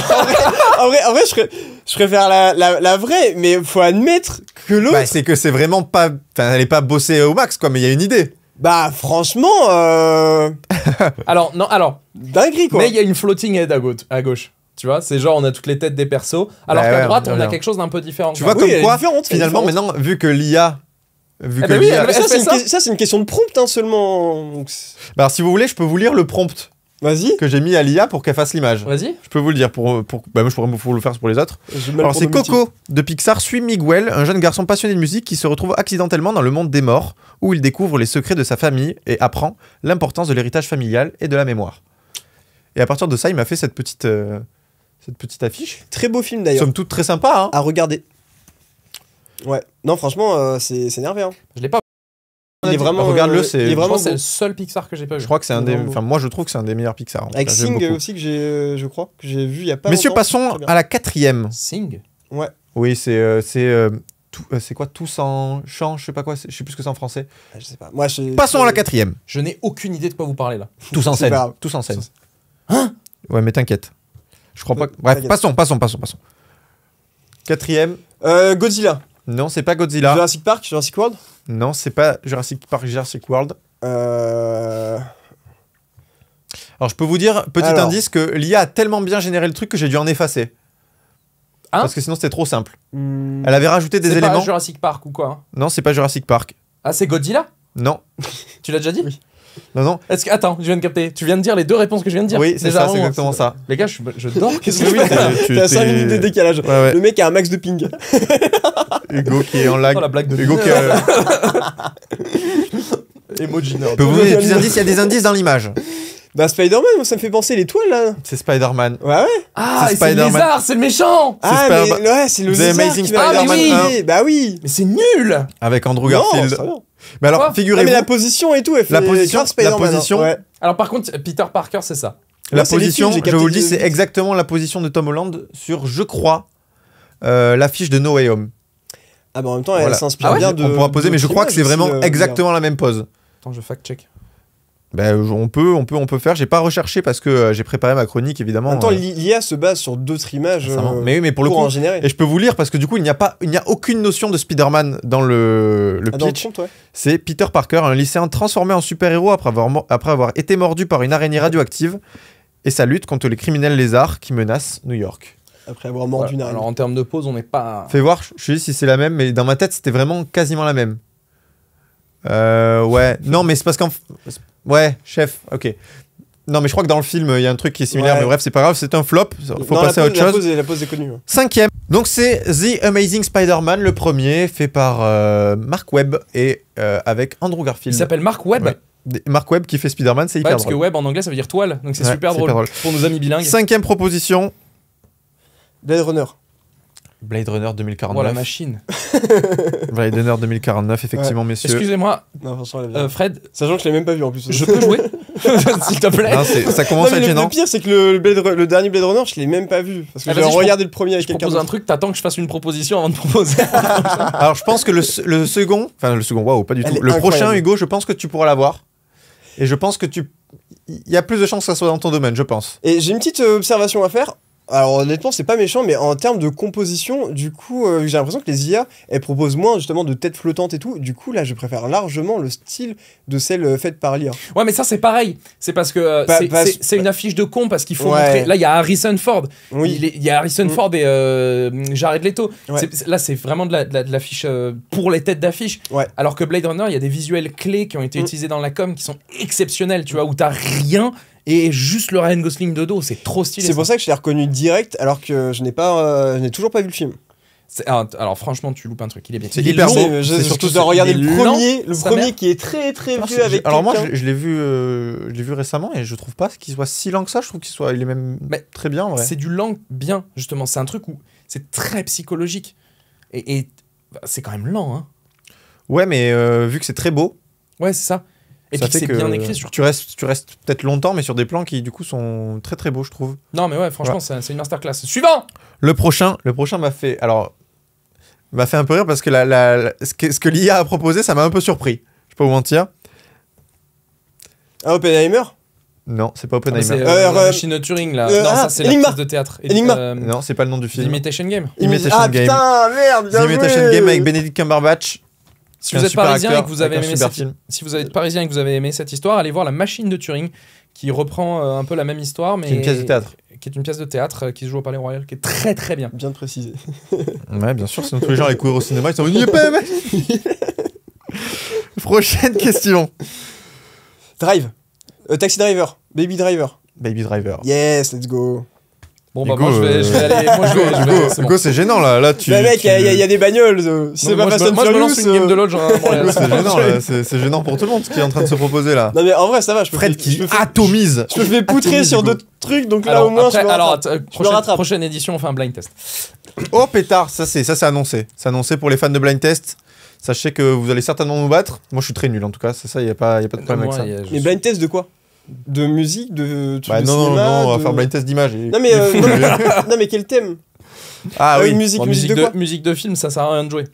En vrai, je, je préfère la, vraie, mais faut admettre que l'autre. Ben, c'est que c'est vraiment pas. Enfin, elle est pas bossée au max, quoi, mais il y a une idée. Bah, franchement. Euh- [laughs] alors, non, alors. Dinguerie, quoi. Mais il y a une floating head à gauche. Tu vois, c'est genre on a toutes les têtes des persos, alors bah qu'à droite on a quelque chose d'un peu différent. Tu vois comme quoi, finalement, mais maintenant, vu que l'IA. Vu ça, c'est une, question de prompt hein, seulement. Bah, si vous voulez, je peux vous lire le prompt Vas-y. que j'ai mis à l'IA pour qu'elle fasse l'image. Vas-y. Je peux vous le dire pour. pour... Bah, moi, je pourrais vous le faire pour les autres. Alors c'est Coco de Pixar suit Miguel, un jeune garçon passionné de musique qui se retrouve accidentellement dans le monde des morts, où il découvre les secrets de sa famille et apprend l'importance de l'héritage familial et de la mémoire. Et à partir de ça, il m'a fait cette petite, euh, cette petite affiche. Très beau film d'ailleurs. Somme toute très sympa. Hein. À regarder. Ouais. Non, franchement, euh, c'est énervé nerveux. Hein. Je l'ai pas. Il est vraiment. Regarde-le, euh, c'est- vraiment. c'est le seul Pixar que j'ai pas vu. Je crois que c'est un des. Enfin, moi, je trouve que c'est un des meilleurs Pixar. Avec aussi que j'ai, euh, je crois, que j'ai vu il y a pas. Messieurs, passons à la quatrième. Sing. ouais Oui, c'est c'est tout- c'est quoi Tous en chant, je sais pas quoi. Je sais plus que c'est en français. Ah, je sais pas. Moi, je- Passons à la quatrième. Je n'ai aucune idée de quoi vous parlez là. Tous en [laughs] scène. Tous en scène. Hein Ouais, mais t'inquiète. Je crois pas. Bref, passons, passons, passons, passons. Quatrième. Euh, Godzilla. Non, c'est pas Godzilla. Jurassic Park, Jurassic World. Non, c'est pas Jurassic Park, Jurassic World. Euh... Alors, je peux vous dire, petit indice, que l'IA a tellement bien généré le truc que j'ai dû en effacer. Hein Parce que sinon, c'était trop simple. Hmm. Elle avait rajouté des éléments. C'est pas Jurassic Park ou quoi hein Non, c'est pas Jurassic Park. Ah, c'est Godzilla Non. [laughs] tu l'as déjà dit oui. Non, non. Est-ce que, attends, je viens de capter. Tu viens de dire les deux réponses que je viens de dire. Oui, c'est ça, c'est hein. exactement ça. Les gars, je, dors. [laughs] Qu'est-ce que oui, T'as as 5 minutes de décalage. Le mec a un max de ping. [laughs] Hugo qui est en lag. Oh, la blague de Hugo qui [laughs] a... Emoji Peux-vous donner des indices Il y a des indices dans l'image. Bah Spider-Man, ça me fait penser l'étoile là. C'est Spider-Man. Ouais ouais. Ah, c'est le lézard, c'est le méchant. Ah mais, ouais, c'est le The lézard. Amazing Spider-Man ah, Bah oui. Mais c'est nul. Avec Andrew Garfield. Non, mais alors, figurez-vous. Ah, la position et tout, elle fait la hein. position, la position. Alors par contre, Peter Parker, c'est ça. La position, je vous le dis, c'est exactement la position de Tom Holland sur, je crois, euh, l'affiche de No Way Home. Ah bah en même temps, elle s'inspire ah bien de. On pourra poser, mais je crois que c'est vraiment euh, exactement la même pose. Attends, je fact check. Ben, on peut, on peut, on peut faire. J'ai pas recherché parce que euh, j'ai préparé ma chronique évidemment. En euh. l'IA se base sur d'autres images. Euh, mais oui, mais pour, le coup, et je peux vous lire parce que du coup, il n'y a pas, il n'y a aucune notion de Spider-Man dans le, le ah, pitch. C'est Peter Parker, un lycéen transformé en super-héros après avoir, après avoir été mordu par une araignée radioactive et sa lutte contre les criminels lézards qui menacent New York après avoir mordu une araignée. Alors en termes de pose, on n'est pas. Fais voir, je sais si c'est la même, mais dans ma tête, c'était vraiment quasiment la même. Euh, ouais, non, mais c'est parce qu'en. Ouais, chef, ok. Non, mais je crois que dans le film, il y a un truc qui est similaire, mais bref, c'est pas grave, c'est un flop, faut passer à autre chose. la pose est connue. Cinquième. Donc, c'est The Amazing Spider-Man, le premier, fait par Marc euh, Mark Webb et euh, avec Andrew Garfield. Il s'appelle Mark Webb ouais. Mark Webb qui fait Spider-Man, c'est hyper parce drôle. Parce que Webb en anglais ça veut dire toile, donc c'est super drôle, drôle, pour nos amis bilingues. Cinquième proposition Blade Runner. Blade Runner 2049. la machine. [laughs] Blade Runner 2049, effectivement, messieurs. Excusez-moi, euh, Fred. Sachant que je l'ai même pas vu en plus. Je peux jouer [laughs] [laughs] S'il te plaît. Non, ça commence à être gênant. Le pire, c'est que le, dernier Blade Runner, je l'ai même pas vu. Parce que ah, regardé le premier avec quelqu'un. Je propose un truc, t'attends que je fasse une proposition avant de proposer. Alors, je pense que le, second, enfin, le second, waouh, pas du tout. Le prochain, Hugo, je pense que tu pourras l'avoir. Et je pense que tu. Il y a plus de chances que ça soit dans ton domaine, je pense. Et j'ai une petite euh, observation à faire. Alors honnêtement, c'est pas méchant, mais en termes de composition, du coup, euh, j'ai l'impression que les IA, elles proposent moins justement de têtes flottantes et tout. Du coup, là, je préfère largement le style de celle euh, faites par l'IA. Ouais, mais ça, c'est pareil. C'est parce que euh, c'est une affiche de con parce qu'il faut montrer. Là, il y a Harrison Ford. Oui. Il, y a Harrison mm. Ford et Jared Leto. taux Là, c'est vraiment de l'affiche pour les têtes d'affiche. Ouais. Alors que Blade Runner, il y a des visuels clés qui ont été mm. utilisés dans la com qui sont exceptionnels, tu vois, où t'as rien et juste le Ryan Gosling de dos, c'est trop stylé. C'est pour ça que je l'ai reconnu direct alors que je n'ai pas, euh, je n'ai toujours pas vu le film. Alors, alors, franchement, tu loupes un truc. Il est bien. C'est hyper long. surtout de regarder le premier, le premier qui est très très vieux avec. Alors moi, je, l'ai vu, euh, je l'ai vu récemment et je trouve pas qu'il soit si lent que ça. Je trouve qu'il soit, il est même très bien. C'est du lent bien justement. C'est un truc où c'est très psychologique et, bah, c'est quand même lent. Hein. Ouais, mais euh, vu que c'est très beau. Ouais, c'est ça. Et ça puis fait bien écrit sur Tu restes, tu restes peut-être longtemps, mais sur des plans qui du coup sont très très beaux, je trouve. Non, mais ouais, franchement, c'est une masterclass. Suivant Le prochain, le prochain m'a fait. Alors, m'a fait un peu rire parce que, la, ce que, l'IA a proposé, ça m'a un peu surpris. Je peux vous mentir. Ah, Oppenheimer non, c'est pas ah, Oppenheimer. c'est euh, euh, euh Machine Turing là. Euh, non, ça ah, c'est la de théâtre. non, c'est pas le nom du film. Imitation Game. Imitation ah, Putain, merde, bien Imitation Game avec Benedict Cumberbatch. Si vous, êtes parisien et que vous avez aimé cette... si vous êtes parisien et vous avez aimé cette histoire, allez voir La Machine de Turing, qui reprend euh, un peu la même histoire, mais qui est une pièce de théâtre, qui est une pièce de théâtre euh, qui se joue au Palais Royal, qui est très très bien. Bien précisé. [laughs] ouais, bien sûr. Sinon tous les [laughs] gens allaient courir au cinéma, ils sont venus. [laughs] Prochaine question. Drive, euh, Taxi Driver, Baby Driver. Baby Driver. Yes, let's go. Bon, bah, je vais, euh, aller. Moi, c'est gênant là. Là, tu. Mais mec, il y, a- des bagnoles. Euh, c'est pas moi, je lance une game de euh. l'autre genre, hein, c'est gênant, [laughs] C'est gênant pour tout le monde ce qui est en train de se proposer là. Non mais en vrai ça va, je peux Fred qui atomise. je vais poutrer sur d'autres trucs donc là au moins je alors, rattrape. prochaine, édition, on fait un blind test. Oh pétard, ça c'est ça c'est annoncé. C'est annoncé pour les fans de Blind Test. Sachez que vous allez certainement nous battre. Moi, je suis très nul en tout cas. C'est ça, il y pas a pas de problème avec ça. Mais blind test de quoi de musique, de, bah, de non, cinéma, non, non, on va faire blind test d'image. Non, mais, euh, [laughs] non, mais, quel thème Ah euh, oui, musique, musique, de, quoi musique de film, ça sert à rien de jouer.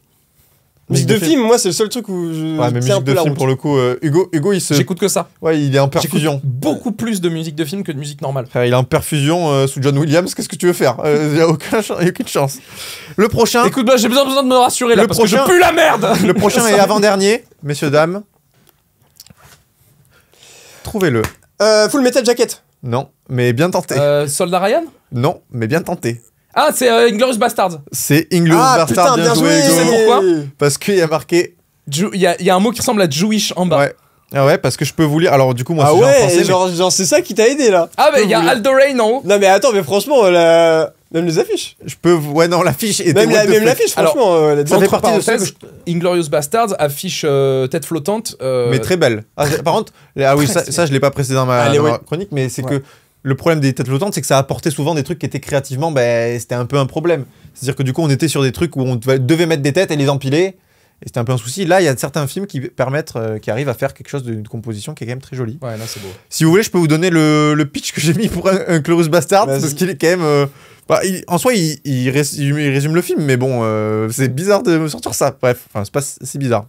Musique, de, film, moi c'est le seul truc où je. mais un peu de route. pour le coup, euh, Hugo, Hugo il se. J'écoute que ça. Ouais, il est en perfusion. Beaucoup plus de musique de film que de musique normale. il est en perfusion sous John Williams, qu'est-ce que tu veux faire Il n'y a, aucune chance. Le prochain. Écoute, moi j'ai besoin, de me rassurer là, le parce que je pue la merde Le prochain et avant-dernier, messieurs, dames. Trouvez-le. Euh, full Metal Jacket. Non, mais bien tenté. Euh, Soldat Ryan Non, mais bien tenté. Ah, c'est euh, Inglorious Bastards. C'est Inglorious Ah, putain, bien joué. Tu sais pourquoi parce qu'il y a marqué. Il y, a- y a un mot qui ressemble à Jewish en bas. Ouais. Ah ouais, parce que je peux vous lire. Alors, du coup, moi, Ah ouais, genre, genre c'est ça qui t'a aidé là. Ah, mais il y a Aldo en haut. Non mais attends, mais franchement, là... Même les affiches. Je peux. Ouais, non, l'affiche était. Même, l'affiche, franchement. Euh, Alors, ça fait partie de ça. Inglorious Bastards, affiche euh, tête flottante. Euh, mais très belle. Ah, par contre, ah oui, [laughs] ça, ça, je l'ai pas précisé dans ma, chronique, mais c'est que le problème des têtes flottantes, c'est que ça apportait souvent des trucs qui étaient créativement, ben, c'était un peu un problème. C'est-à-dire que du coup, on était sur des trucs où on devait mettre des têtes et les empiler. Et c'était un peu un souci. Là, il y a certains films qui permettent, euh, qui arrivent à faire quelque chose d'une composition qui est quand même très jolie. Ouais, là, c'est beau. Si vous voulez, je peux vous donner le, pitch que j'ai mis pour un, un Bastard, parce qu'il est quand même. Euh, bah, en soi, il, résume, le film, mais bon, euh, c'est bizarre de me sortir ça. Bref, c'est bizarre.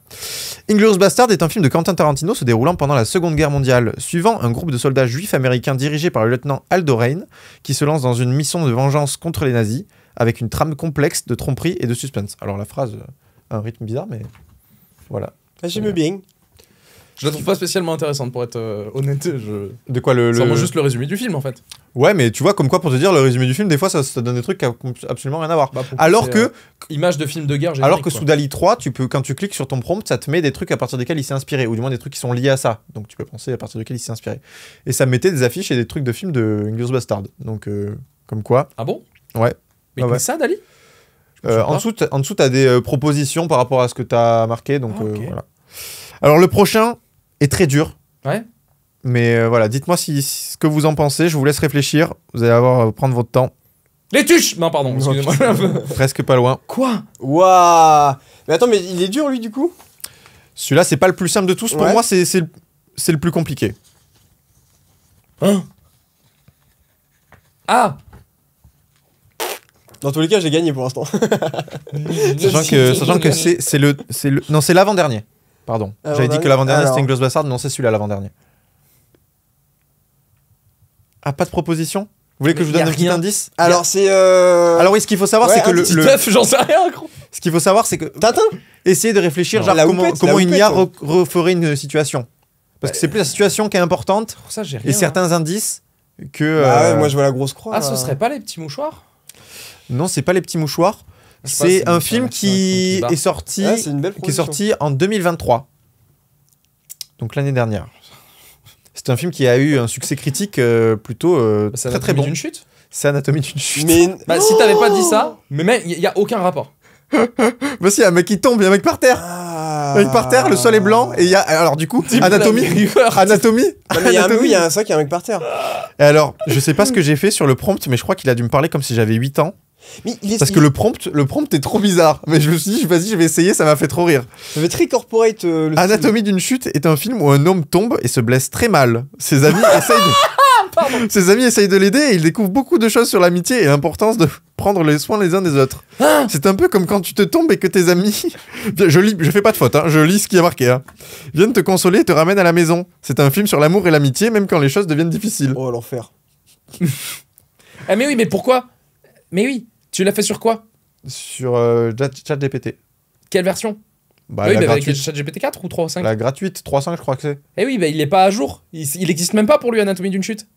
Inglourious Bastard est un film de Quentin Tarantino se déroulant pendant la Seconde Guerre mondiale, suivant un groupe de soldats juifs américains dirigés par le lieutenant Aldo Rain, qui se lance dans une mission de vengeance contre les nazis, avec une trame complexe de tromperie et de suspense. Alors la phrase un rythme bizarre, mais voilà. J'ai bah, J'aime bien. Je la trouve pas spécialement intéressante pour être euh, honnête. De quoi le. C'est vraiment juste le résumé du film en fait. Ouais, mais tu vois, comme quoi pour te dire, le résumé du film, des fois ça, donne des trucs qui n'ont absolument rien à voir. Bah, alors que. Euh, image de film de guerre, Alors que sous Dali 3, tu peux, quand tu cliques sur ton prompt, ça te met des trucs à partir desquels il s'est inspiré, ou du moins des trucs qui sont liés à ça. Donc tu peux penser à partir desquels il s'est inspiré. Et ça mettait des affiches et des trucs de films de Inglourious Bastard. Donc, euh, comme quoi. Ah bon Ouais. Mais ah ouais. ça, Dali euh, en dessous, tu as des euh, propositions par rapport à ce que tu as marqué. Donc, euh, voilà. Alors, le prochain est très dur. Ouais. Mais voilà, dites-moi ce que vous en pensez. Je vous laisse réfléchir. Vous allez avoir prendre votre temps. Les tuches Non, pardon, excusez-moi. [laughs] Presque pas loin. Quoi Waouh Mais attends, mais il est dur, lui, du coup Celui-là, c'est pas le plus simple de tous. Pour moi, c'est le plus compliqué. Hein Ah dans tous les cas, j'ai gagné pour l'instant. [laughs] sachant que, sachant que c'est, le, c'est le. Non, c'est l'avant-dernier. Pardon. Ah, J'avais dit que l'avant-dernier c'était c'était Bassard, Bassard. Non, c'est celui-là l'avant-dernier. Ah, pas de proposition Vous voulez que je vous donne un petit indice Alors, c'est. euh, Alors oui, ce qu'il faut savoir, c'est que le. le- j'en sais rien, gros. Ce qu'il faut savoir, c'est que. Tintin Essayez de réfléchir, genre, comment, il comment a une IA une situation. Parce que c'est plus la situation qui est importante ça, et hein. certains indices que. Ah ouais, euh, moi je vois la grosse croix. Ah, ce serait pas les petits mouchoirs non, c'est pas les petits mouchoirs. C'est un film qui est sorti, qui est sorti en 2023. Donc l'année dernière. C'est un film qui a eu un succès critique euh, plutôt euh, bah, très très bon. d'une chute C'est Anatomie d'une chute. Mais [laughs] bah, si t'avais pas dit ça, mais il y a aucun rapport. bah si, un mec qui tombe, il y a un mec par terre. mec ah. par terre, le sol est blanc et il y a alors du coup anatomie, [laughs] anatomie. il y a un sac, mec par terre. Et alors, je sais pas ce que j'ai fait sur le prompt, mais je crois qu'il a dû me parler comme si j'avais 8 ans. Parce que le prompt, le prompt est trop bizarre. Mais je me suis dit, vas-y, je vais essayer, ça m'a fait trop rire. Je vais très corporate. Euh, Anatomie d'une chute est un film où un homme tombe et se blesse très mal. Ses amis [laughs] essayent de... [laughs] Ses amis l'aider et ils découvrent beaucoup de choses sur l'amitié et l'importance de prendre les soins les uns des autres. Ah. c'est un peu comme quand tu te tombes et que tes amis... [laughs] je, lis, je fais pas de faute, hein, je lis ce qui est marqué. Hein. Viennent te consoler et te ramènent à la maison. C'est un film sur l'amour et l'amitié, même quand les choses deviennent difficiles. Oh, l'enfer. ah mais oui, mais pourquoi mais oui, tu l'as fait sur quoi Sur euh, ChatGPT. Quelle version bah, oui, bah, avec ChatGPT 4 ou 3.5 La gratuite, 3.5 je crois que c'est. Eh oui, bah, il n'est pas à jour. Il n'existe même pas pour lui Anatomie d'une chute.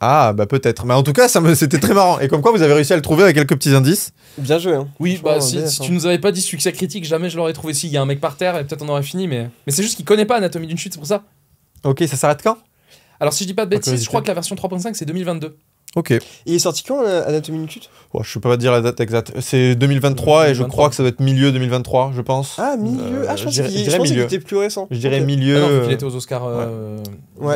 Ah, bah peut-être. Mais en tout cas, ça c'était très marrant. Et comme quoi, vous avez réussi à le trouver avec quelques petits indices. Bien joué. Hein. Oui, bah, si, si tu nous avais pas dit succès critique, jamais je l'aurais trouvé. S'il y a un mec par terre, et peut-être on aurait fini. Mais, mais c'est juste qu'il connaît pas Anatomie d'une chute, c'est pour ça. Ok, ça s'arrête quand Alors, si je dis pas de bêtises, je crois que la version 3.5 c'est 2022. Ok. il est sorti quand à d'une chute minute Je ne peux pas dire la date exacte. C'est 2023, et je crois que ça doit être milieu 2023, je pense. Ah, milieu Ah, je, dirais, était plus récent. Je dirais milieu. Ah il euh, était aux Oscars. ouais, euh,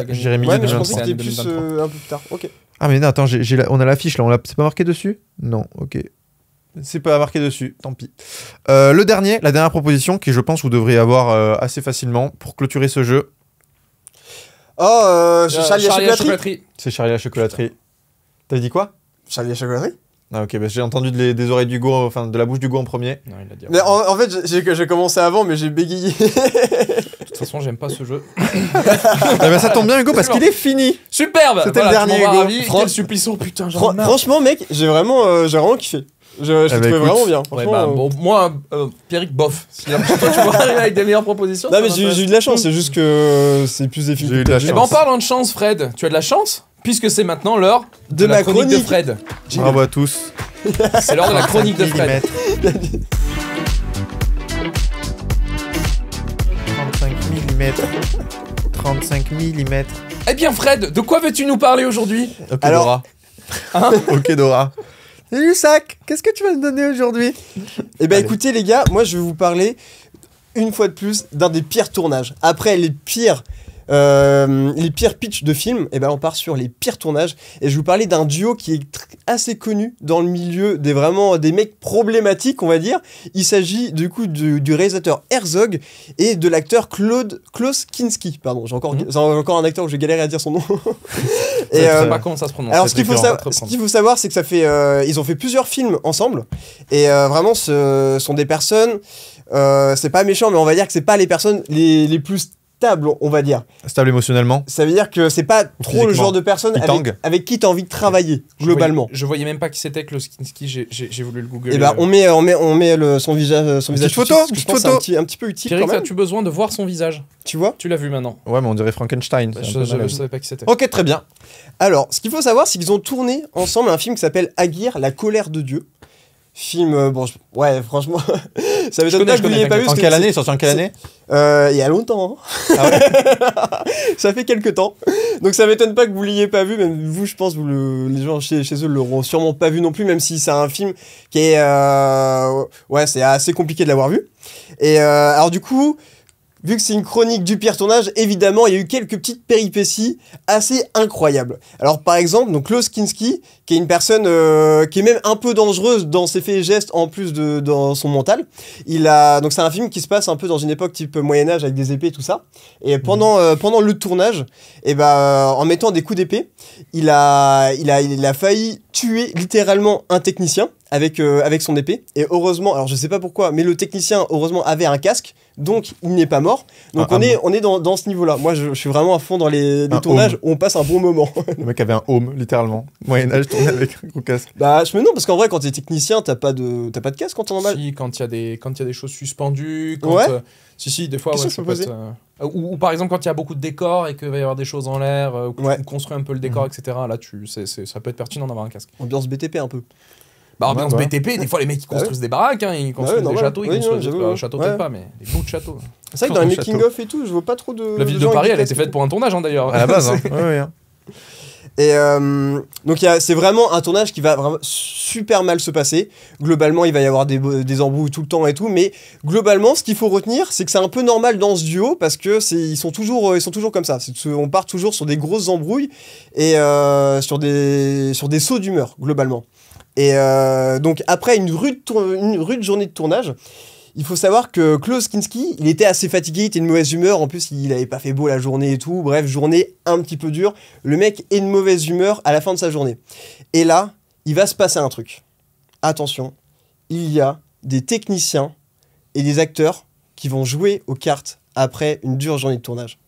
je dirais milieu 2023. Je qu'il était plus euh, un peu plus tard. Ok. Ah, mais non, attends, on a l'affiche là, c'est pas marqué dessus Non, ok. C'est pas marqué dessus, tant pis. le dernier, la dernière proposition qui, je pense, vous devriez avoir assez facilement pour clôturer ce jeu. Oh, Charlie, la chocolaterie C'est Charlie la chocolaterie. T'as dit quoi Charlie la chocolaterie ah ok, bah, j'ai entendu des, des, oreilles du goût, enfin de la bouche du goût en premier. Non, il a dit mais en, fait, j'ai commencé avant, mais j'ai bégayé. de toute façon, j'aime pas ce jeu. ah [laughs] bah, ça tombe bien, Hugo, parce qu'il est fini. Superbe C'était le dernier, Hugo. Fran... Quel oh, putain, Franchement, mec, j'ai vraiment, euh, j'ai vraiment kiffé. Je, je eh ben, trouvé vraiment bien. Ouais, bah, bon, euh, moi, euh, Pierrick, bof. Si là, toi, tu vois avec des meilleures propositions. Non, mais j'ai eu de la chance, c'est juste que c'est plus efficace. J'ai de la eh ben, chance. en parlant de chance, Fred, tu as de la chance puisque c'est maintenant l'heure de, la chronique, de Fred. Bravo à tous. C'est l'heure de la chronique de Fred. 35 mm. 35 mm. Eh bien Fred, de quoi veux-tu nous parler aujourd'hui Ok Dora. Hein [laughs] ok Dora. Salut Sac, qu'est-ce que tu vas me donner aujourd'hui Eh ben écoutez les gars, moi je vais vous parler une fois de plus d'un des pires tournages. Après les pires euh, les pires pitchs de films, et eh ben on part sur les pires tournages. Et je vous parlais d'un duo qui est assez connu dans le milieu des vraiment des mecs problématiques, on va dire. Il s'agit du coup du, réalisateur Herzog et de l'acteur Claude Klaus Pardon, j'ai encore, mmh. encore un acteur où j'ai galéré à dire son nom. [laughs] et sais pas comment ça se prononce. Alors ce qu'il faut, savoir, c'est que ça fait, euh, ils ont fait plusieurs films ensemble et euh, vraiment ce sont des personnes. Euh, c'est pas méchant, mais on va dire que c'est pas les personnes les, les plus stable, on va dire. Stable émotionnellement. Ça veut dire que c'est pas trop le genre de personne avec, qui tu as envie de travailler, globalement. je voyais même pas qui c'était que skinski j'ai voulu le googler. Et eh ben on met, on met, on met le, son visage. Son visage photo, petite photo. Un, petit, un petit peu utile. tu as-tu besoin de voir son visage Tu vois Tu l'as vu maintenant. Ouais, mais on dirait Frankenstein. Bah, je, savais pas qui c'était. Ok, très bien. Alors, ce qu'il faut savoir, c'est qu'ils ont tourné ensemble un film qui s'appelle Aguirre, la colère de Dieu film euh, bon ouais franchement [laughs] ça m'étonne pas que vous l'ayez pas vu en quelle année sorti en quelle année euh, il y a longtemps hein. ah [laughs] ça fait quelques temps donc ça m'étonne pas que vous l'ayez pas vu même vous je pense vous le... les gens chez, eux eux l'auront sûrement pas vu non plus même si c'est un film qui est euh, ouais c'est assez compliqué de l'avoir vu et alors du coup Vu que c'est une chronique du pire tournage, évidemment, il y a eu quelques petites péripéties assez incroyables. Alors par exemple, donc Klaus Kinski, qui est une personne euh, qui est même un peu dangereuse dans ses faits et gestes en plus de dans son mental. Il a donc c'est un film qui se passe un peu dans une époque type Moyen Âge avec des épées et tout ça. Et mhm. pendant euh, pendant le tournage, et eh ben en mettant des coups d'épée, il a il a il a failli tuer littéralement un technicien avec, euh, avec son épée. Et heureusement, alors je sais pas pourquoi, mais le technicien, heureusement, avait un casque, donc il n'est pas mort. Donc ah, on, ah est, on est dans, dans ce niveau-là. Moi, je, suis vraiment à fond dans les, tournages on passe un bon moment. [laughs] le mec avait un home, littéralement. Moyen-Âge, tourné avec un gros casque. Bah, je me non parce qu'en vrai, quand t'es technicien, t'as pas, de, pas de casque quand t'es normal. Si, quand il y, a des, quand y a des choses suspendues. Quand, ouais. Euh, si, si, des fois, ouais, euh, ou, ou, par exemple, quand il y a beaucoup de décors et qu'il va y avoir des choses en l'air, ou construit un peu le décor, mhm. etc. Là, tu, ça peut être pertinent d'avoir un casque. Ambiance BTP un peu. Bah, ambiance ouais, BTP, des fois les mecs ils construisent ah des baraques, hein, ils ah construisent des châteaux, ils construisent des châteaux peut-être pas, mais des beaux châteaux. C'est vrai que dans les making-of et tout, je vois pas trop de. La ville de, Paris, elle a été faite pour un tournage hein, d'ailleurs. À la base, [laughs] hein. hein. et euh, donc c'est vraiment un tournage qui va vraiment super mal se passer. Globalement, il va y avoir des, embrouilles tout le temps et tout, mais globalement, ce qu'il faut retenir, c'est que c'est un peu normal dans ce duo parce que sont toujours euh, sont toujours comme ça. On part toujours sur des grosses embrouilles et euh, sur des sauts d'humeur globalement. Et euh, donc, après une rude, journée de tournage, il faut savoir que Klaus Kinski, il était assez fatigué, il était de mauvaise humeur. En plus, il n'avait pas fait beau la journée et tout. Bref, journée un petit peu dure. Le mec est de mauvaise humeur à la fin de sa journée. Et là, il va se passer un truc. Attention, il y a des techniciens et des acteurs qui vont jouer aux cartes après une dure journée de tournage.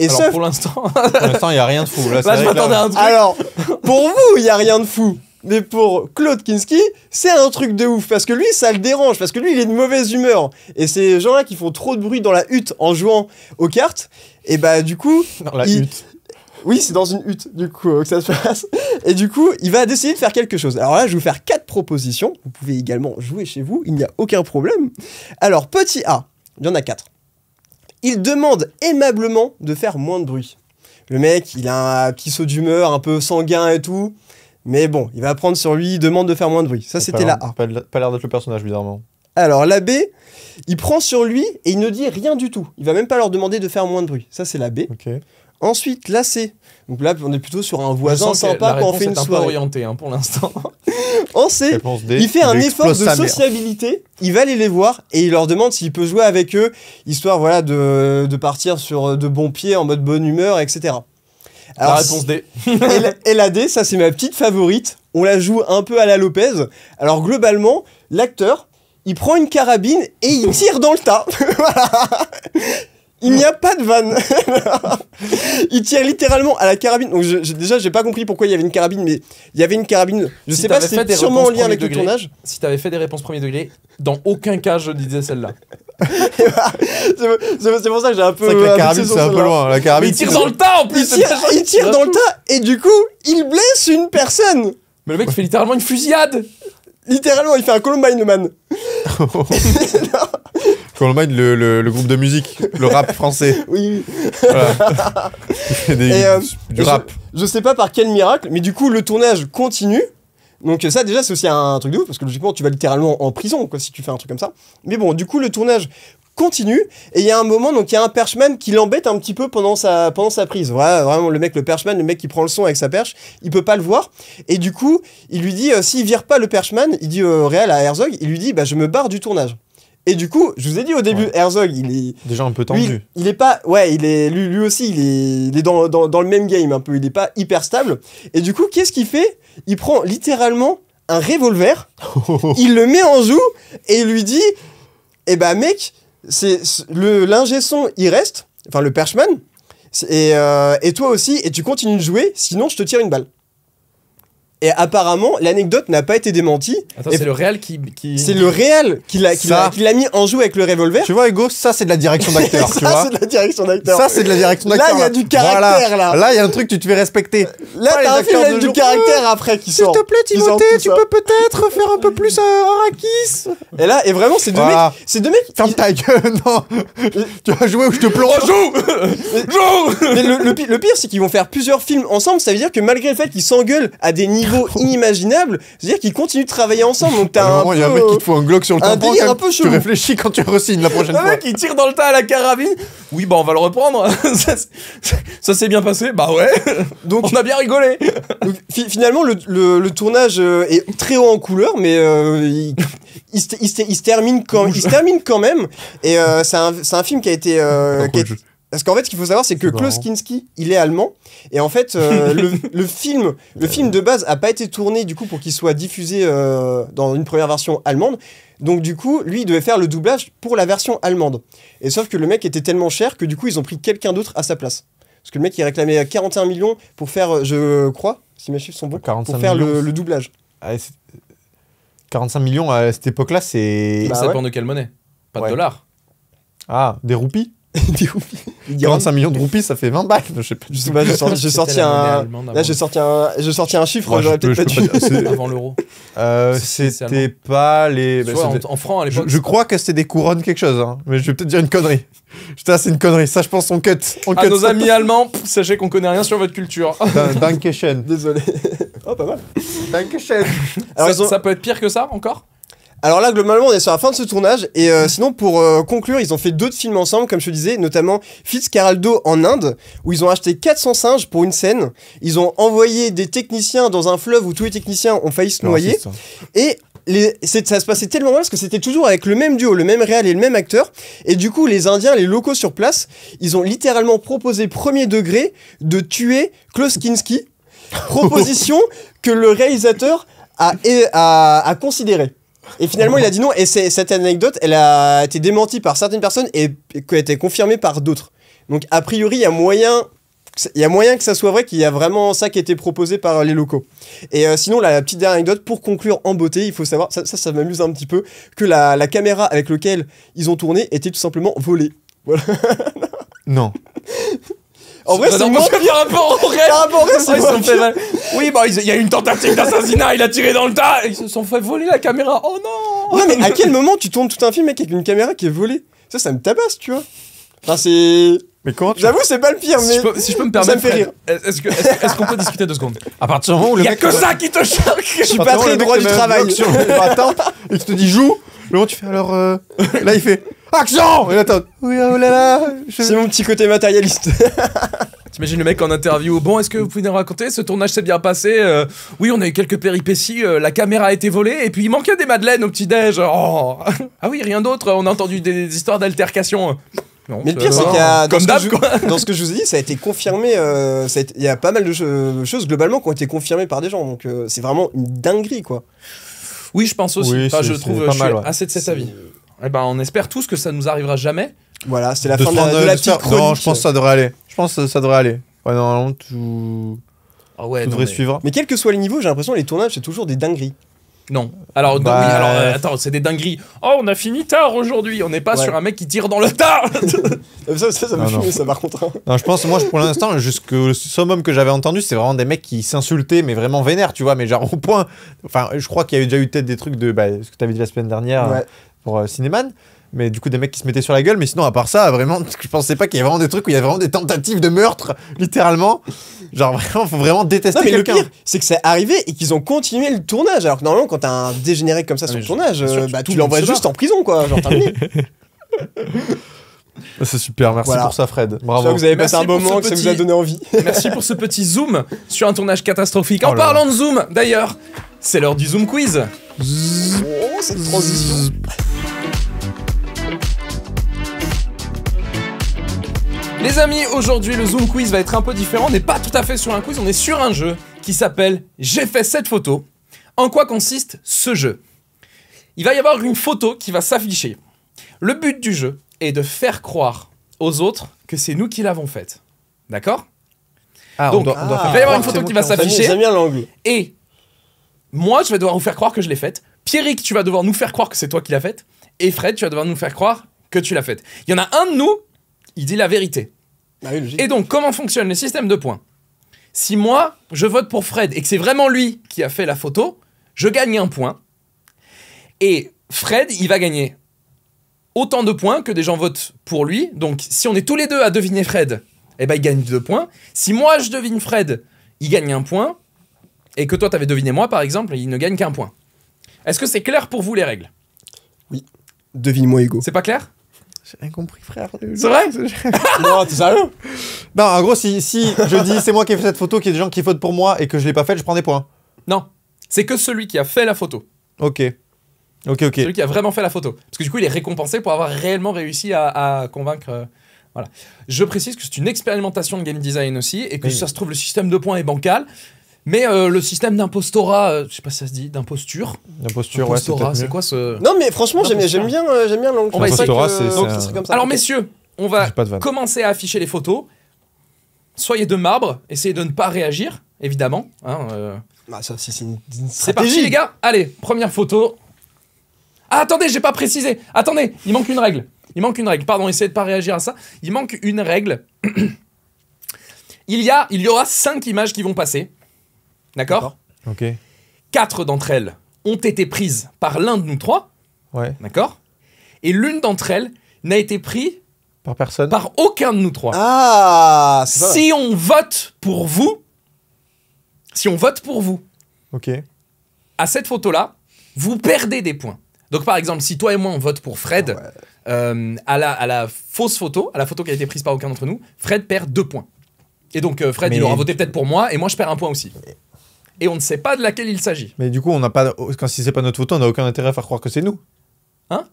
Et Alors, pour l'instant, il n'y a rien de fou. Alors, pour vous, il n'y a rien de fou. Mais pour Claude Kinski, c'est un truc de ouf, parce que lui, ça le dérange, parce que lui, il est de mauvaise humeur. Et ces gens-là qui font trop de bruit dans la hutte en jouant aux cartes, et bah du coup... [laughs] Dans la hutte. Oui, c'est dans une hutte, du coup, euh, que ça se passe. Et du coup, il va décider de faire quelque chose. Alors là, je vais vous faire quatre propositions. Vous pouvez également jouer chez vous, il n'y a aucun problème. Alors, petit A, il y en a quatre. Il demande aimablement de faire moins de bruit. Le mec, il a un petit saut d'humeur, un peu sanguin et tout. Mais bon, il va prendre sur lui, il demande de faire moins de bruit. Ça, c'était la A. Pas, l'air d'être le personnage, bizarrement. Alors, la B, il prend sur lui et il ne dit rien du tout. Il va même pas leur demander de faire moins de bruit. Ça, c'est la B. Ensuite, la C. Donc là, on est plutôt sur un voisin sympa quand on fait une est un soirée. orienté, hein, pour l'instant. [laughs] en C, il fait un effort de sociabilité. Il va aller les voir et il leur demande s'il peut jouer avec eux, histoire voilà de, de partir sur de bons pieds, en mode bonne humeur, etc la réponse D. LAD, [laughs] ça c'est ma petite favorite. On la joue un peu à la Lopez. Alors globalement, l'acteur, il prend une carabine et il tire dans le tas. [laughs] voilà. Il n'y a pas de vanne. [laughs] il tire littéralement à la carabine. Donc je, déjà, j'ai pas compris pourquoi il y avait une carabine, mais il y avait une carabine. Je sais pas si c'est sûrement en lien avec le tournage. Si t'avais fait des réponses premier degré, dans aucun cas je disais celle-là. [laughs] c'est pour ça que j'ai un peu. C'est la carabine c'est un peu loin. La il tire dans le tas en plus. Il tire, dans le tas et du coup il blesse une personne. Mais le mec fait littéralement une fusillade. Littéralement, il fait un Columbine Man. [laughs] Columbine, le, le, le, groupe de musique, le rap français. [laughs] Oui, [laughs] euh, du rap. Je, sais pas par quel miracle, mais du coup, le tournage continue. Donc ça, déjà, c'est aussi un truc de ouf, parce que logiquement, tu vas littéralement en prison, quoi, si tu fais un truc comme ça. Mais bon, du coup, le tournage continue, et il y a un moment, donc il y a un perchman qui l'embête un petit peu pendant sa, pendant sa prise. Ouais, vraiment, le mec, le perchman, le mec qui prend le son avec sa perche, il peut pas le voir. Et du coup, il lui dit, si euh, s'il vire pas le perchman, il dit au euh, réel à Herzog, il lui dit, bah, je me barre du tournage. Et du coup, je vous ai dit au début, Herzog, il est. Déjà un peu tendu. il est pas. Ouais, il est, lui, aussi, il est, dans, dans, le même game un peu. Il est pas hyper stable. Et du coup, qu'est-ce qu'il fait Il prend littéralement un revolver, [laughs] il le met en joue et lui dit Eh ben, mec, c'est le l'ingé son, il reste, enfin le perchman, et, euh, et toi aussi, et tu continues de jouer, sinon je te tire une balle. Et apparemment, l'anecdote n'a pas été démentie. c'est le réel qui. C'est le réel qui l'a mis en joue avec le revolver. Tu vois, Hugo, ça c'est de la direction [laughs] d'acteur. ça c'est de la direction d'acteur. Ça c'est de la direction d'acteur. Là, il y a du caractère là. Là, il y a un truc, tu te fais respecter. Là, t'as un film du caractère après qui sort. S'il te plaît, Timothée, tu peux peut-être faire un peu [laughs] plus euh, Arrakis. Et là, et vraiment, c'est deux mecs. C'est deux mecs. Ferme ta gueule, [laughs] non. Tu vas jouer ou je te plonge. Oh, joue Joue Mais le pire, c'est qu'ils vont faire plusieurs films ensemble. Ça veut dire que malgré le fait qu'ils s'engueulent à des niveaux [laughs] inimaginable, c'est-à-dire qu'ils continuent de travailler ensemble. Donc t'as un. Il y a un mec qui te fout un glock sur le tampon, Tu réfléchis quand tu resignes la prochaine fois. Un mec qui tire dans le tas à la carabine. Oui, bah on va le reprendre. [laughs] ça, s'est bien passé. Bah ouais. [laughs] Donc on a bien rigolé. finalement, le, le, tournage euh, est très haut en couleur, mais euh, il, se, termine quand, il termine quand même. Et euh, c'est un, un, film qui a été. Parce qu'en fait, ce qu'il faut savoir, c'est que Klaus Kinski, il est allemand. Et en fait, euh, [laughs] le, film, le film de base n'a pas été tourné du coup pour qu'il soit diffusé euh, dans une première version allemande. Donc du coup, lui, il devait faire le doublage pour la version allemande. Et sauf que le mec était tellement cher que du coup, ils ont pris quelqu'un d'autre à sa place. Parce que le mec, il réclamait 41 euh, millions pour faire, je crois, si mes chiffres sont bons, pour faire le, doublage. 45 ah, millions à cette époque-là, c'est... Bah ça dépend de quelle monnaie Pas de dollars. Ah, des roupies 45 [laughs] millions de roupies, ça fait 20 balles. Je sais pas. j'ai sorti, un. Là, j'ai sorti un, un chiffre, j'aurais peut-être pas [laughs] avant l'euro. Euh, c'était pas les. Bah, en, Je, crois que c'était des couronnes quelque chose, hein. mais je vais peut-être dire une connerie. Putain, ah, c'est une connerie. Ça, je pense, on cut. à ah, nos amis allemands, sachez qu'on connaît rien sur votre culture. [laughs] Dankeschön. Désolé. Oh, pas mal. ça peut être pire que ça encore alors là, globalement, on est sur la fin de ce tournage. Et euh, sinon, pour euh, conclure, ils ont fait d'autres films ensemble, comme je te disais, notamment Fitzcarraldo en Inde, où ils ont acheté 400 singes pour une scène. Ils ont envoyé des techniciens dans un fleuve où tous les techniciens ont failli se noyer. et les, ça se passait tellement mal parce que c'était toujours avec le même duo, le même réal et le même acteur. Et du coup, les Indiens, les locaux sur place, ils ont littéralement proposé premier degré de tuer Klaus Proposition que le réalisateur a, a, a considérée. Et finalement, il a dit non. Et cette anecdote, elle a été démentie par certaines personnes et, a été confirmée par d'autres. Donc, a priori, il y a moyen il y a moyen que ça soit vrai qu'il y a vraiment ça qui a été proposé par les locaux. Et euh, sinon, la petite dernière anecdote, pour conclure en beauté, il faut savoir, ça, ça, m'amuse un petit peu, que la, la, caméra avec laquelle ils ont tourné était tout simplement volée. Voilà. [laughs] non. [laughs] En vrai, bah, c'est mon pire rapport au rêve. rapport sont fait mal. Oui, bah, il y a eu une tentative d'assassinat, il a tiré dans le tas, ils se sont fait voler la caméra. Oh non Non, mais à quel moment tu tournes tout un film, mec, avec une caméra qui est volée Ça, ça me tabasse, tu vois. Enfin, c'est. Mais comment J'avoue, c'est pas le pire, mais. Si je peux, me permettre. Ça me fait rire. Est-ce qu'on peut discuter deux secondes À partir du moment où le. Y a que ça qui te choque Je suis pas très droit du travail. Sur le matin, et tu te dis joue tu fais alors. Euh, [laughs] là, il fait Action Et Oui, oh C'est mon petit côté matérialiste. [laughs] T'imagines le mec en interview. Bon, est-ce que vous pouvez nous raconter Ce tournage s'est bien passé. Euh, oui, on a eu quelques péripéties. Euh, la caméra a été volée. Et puis, il manquait des madeleines au petit-déj. Oh ah oui, rien d'autre. On a entendu des, histoires d'altercation. mais le pire, c'est qu'il y a. Dans, ce que je, dans ce que je vous ai dit, ça a été confirmé. il y a pas mal de choses globalement qui ont été confirmées par des gens. Donc, c'est vraiment une dinguerie, quoi. Oui, je pense aussi. je trouve, euh, assez de cet avis. Eh ben, on espère tous que ça nous arrivera jamais. Voilà, c'est la fin de, la, petite je pense que ça devrait aller. Je pense ça devrait aller. Ouais, normalement, tout. Ah devrait suivre. Mais quel que soit les niveau, j'ai l'impression que les tournages, c'est toujours des dingueries. Non. Alors, oui, alors bah. attends, c'est des dingueries. Oh, on a fini tard aujourd'hui. On n'est pas sur un mec qui tire dans le tas. [laughs] ça, ça, me ça par contre. Hein. Non, je pense, moi, pour l'instant, jusqu'au summum que j'avais entendu, c'est vraiment des mecs qui s'insultaient, mais vraiment vénères, tu vois, mais genre au point. Enfin, je crois qu'il y a déjà eu peut-être des trucs de bah, ce que t'avais de la semaine dernière pour euh, Cinéman, mais du coup, des mecs qui se mettaient sur la gueule. Mais sinon, à part ça, vraiment, [laughs] je pensais pas qu'il y avait vraiment des trucs où il y avait vraiment des tentatives de meurtre, [laughs] littéralement. Genre, vraiment, faut vraiment détester quelqu'un. Le pire, c'est que c'est arrivé et qu'ils ont continué le tournage. Alors que normalement, quand t'as un dégénéré comme ça ah, sur le tournage, euh, bah, tu l'envoies juste en prison, quoi. Genre, terminé. [laughs] C'est super, merci pour ça Fred. Bravo. Que vous avez passé un bon moment, que ça vous a donné envie. merci pour ce petit zoom sur un tournage catastrophique. Oh en parlant de zoom, d'ailleurs, c'est l'heure du zoom quiz. Oh, cette transition. Les amis, aujourd'hui le Zoom Quiz va être un peu différent, on n'est pas tout à fait sur un quiz, on est sur un jeu qui s'appelle J'ai fait cette photo. En quoi consiste ce jeu Il va y avoir une photo qui va s'afficher. Le but du jeu est de faire croire aux autres que c'est nous qui l'avons faite. D'accord ah, Donc, on il va y avoir une photo qui va s'afficher. bien Et moi, je vais devoir vous faire croire que je l'ai faite. Pierrick, tu vas devoir nous faire croire que c'est toi qui l'as faite. Et Fred, tu vas devoir nous faire croire que tu l'as faite. Il y en a un de nous, il dit la vérité. Bah et donc, comment fonctionne le système de points Si moi, je vote pour Fred et que c'est vraiment lui qui a fait la photo, je gagne un point. Et Fred, il va gagner autant de points que des gens votent pour lui. Donc, si on est tous les deux à deviner Fred, eh ben, il gagne deux points. Si moi, je devine Fred, il gagne un point. Et que toi, t'avais deviné moi, par exemple, il ne gagne qu'un point. Est-ce que c'est clair pour vous les règles Oui. Devine-moi Hugo. C'est pas clair j'ai incompris compris, frère. C'est vrai Non, t'es sérieux [laughs] Non, en gros, si, je dis c'est moi qui ai fait cette photo, qu'il y a des gens qui votent pour moi et que je l'ai pas faite, je prends des points. Non, c'est que celui qui a fait la photo. Ok. Ok, ok. Celui qui a vraiment fait la photo. Parce que du coup, il est récompensé pour avoir réellement réussi à, convaincre. Euh, voilà. Je précise que c'est une expérimentation de game design aussi et que ça se trouve, le système de points est bancal. Mais euh, le système d'impostorat, euh, je sais pas si ça se dit, d'imposture. D'imposture, ouais. c'est quoi ce. Non, mais franchement, j'aime bien, j'aime bien, euh, bien l'angle. ça. Alors, messieurs, on va commencer à afficher les photos. Soyez de marbre, essayez de ne pas réagir, évidemment. Hein, euh. bah, ça, c'est une, stratégie. C'est parti, les gars. Allez, première photo. Ah, attendez, j'ai pas précisé. Attendez, il manque une règle. Il manque une règle. Pardon, essayez de pas réagir à ça. Il manque une règle. [clears throat] il, y a, il y aura cinq images qui vont passer. D'accord Ok. Quatre d'entre elles ont été prises par l'un de nous trois. Ouais. D'accord Et l'une d'entre elles n'a été prise par personne Par aucun de nous trois. Ah Si on vote pour vous, si on vote pour vous, ok. à cette photo-là, vous perdez des points. Donc par exemple, si toi et moi on vote pour Fred, euh, à, la, à la fausse photo, à la photo qui a été prise par aucun d'entre nous, Fred perd deux points. Et donc euh, Fred, il aura voté peut-être pour moi, et moi je perds un point aussi et on ne sait pas de laquelle il s'agit. Mais du coup, on n'a pas, quand si c'est pas notre photo, on n'a aucun intérêt à faire croire que c'est nous. Hein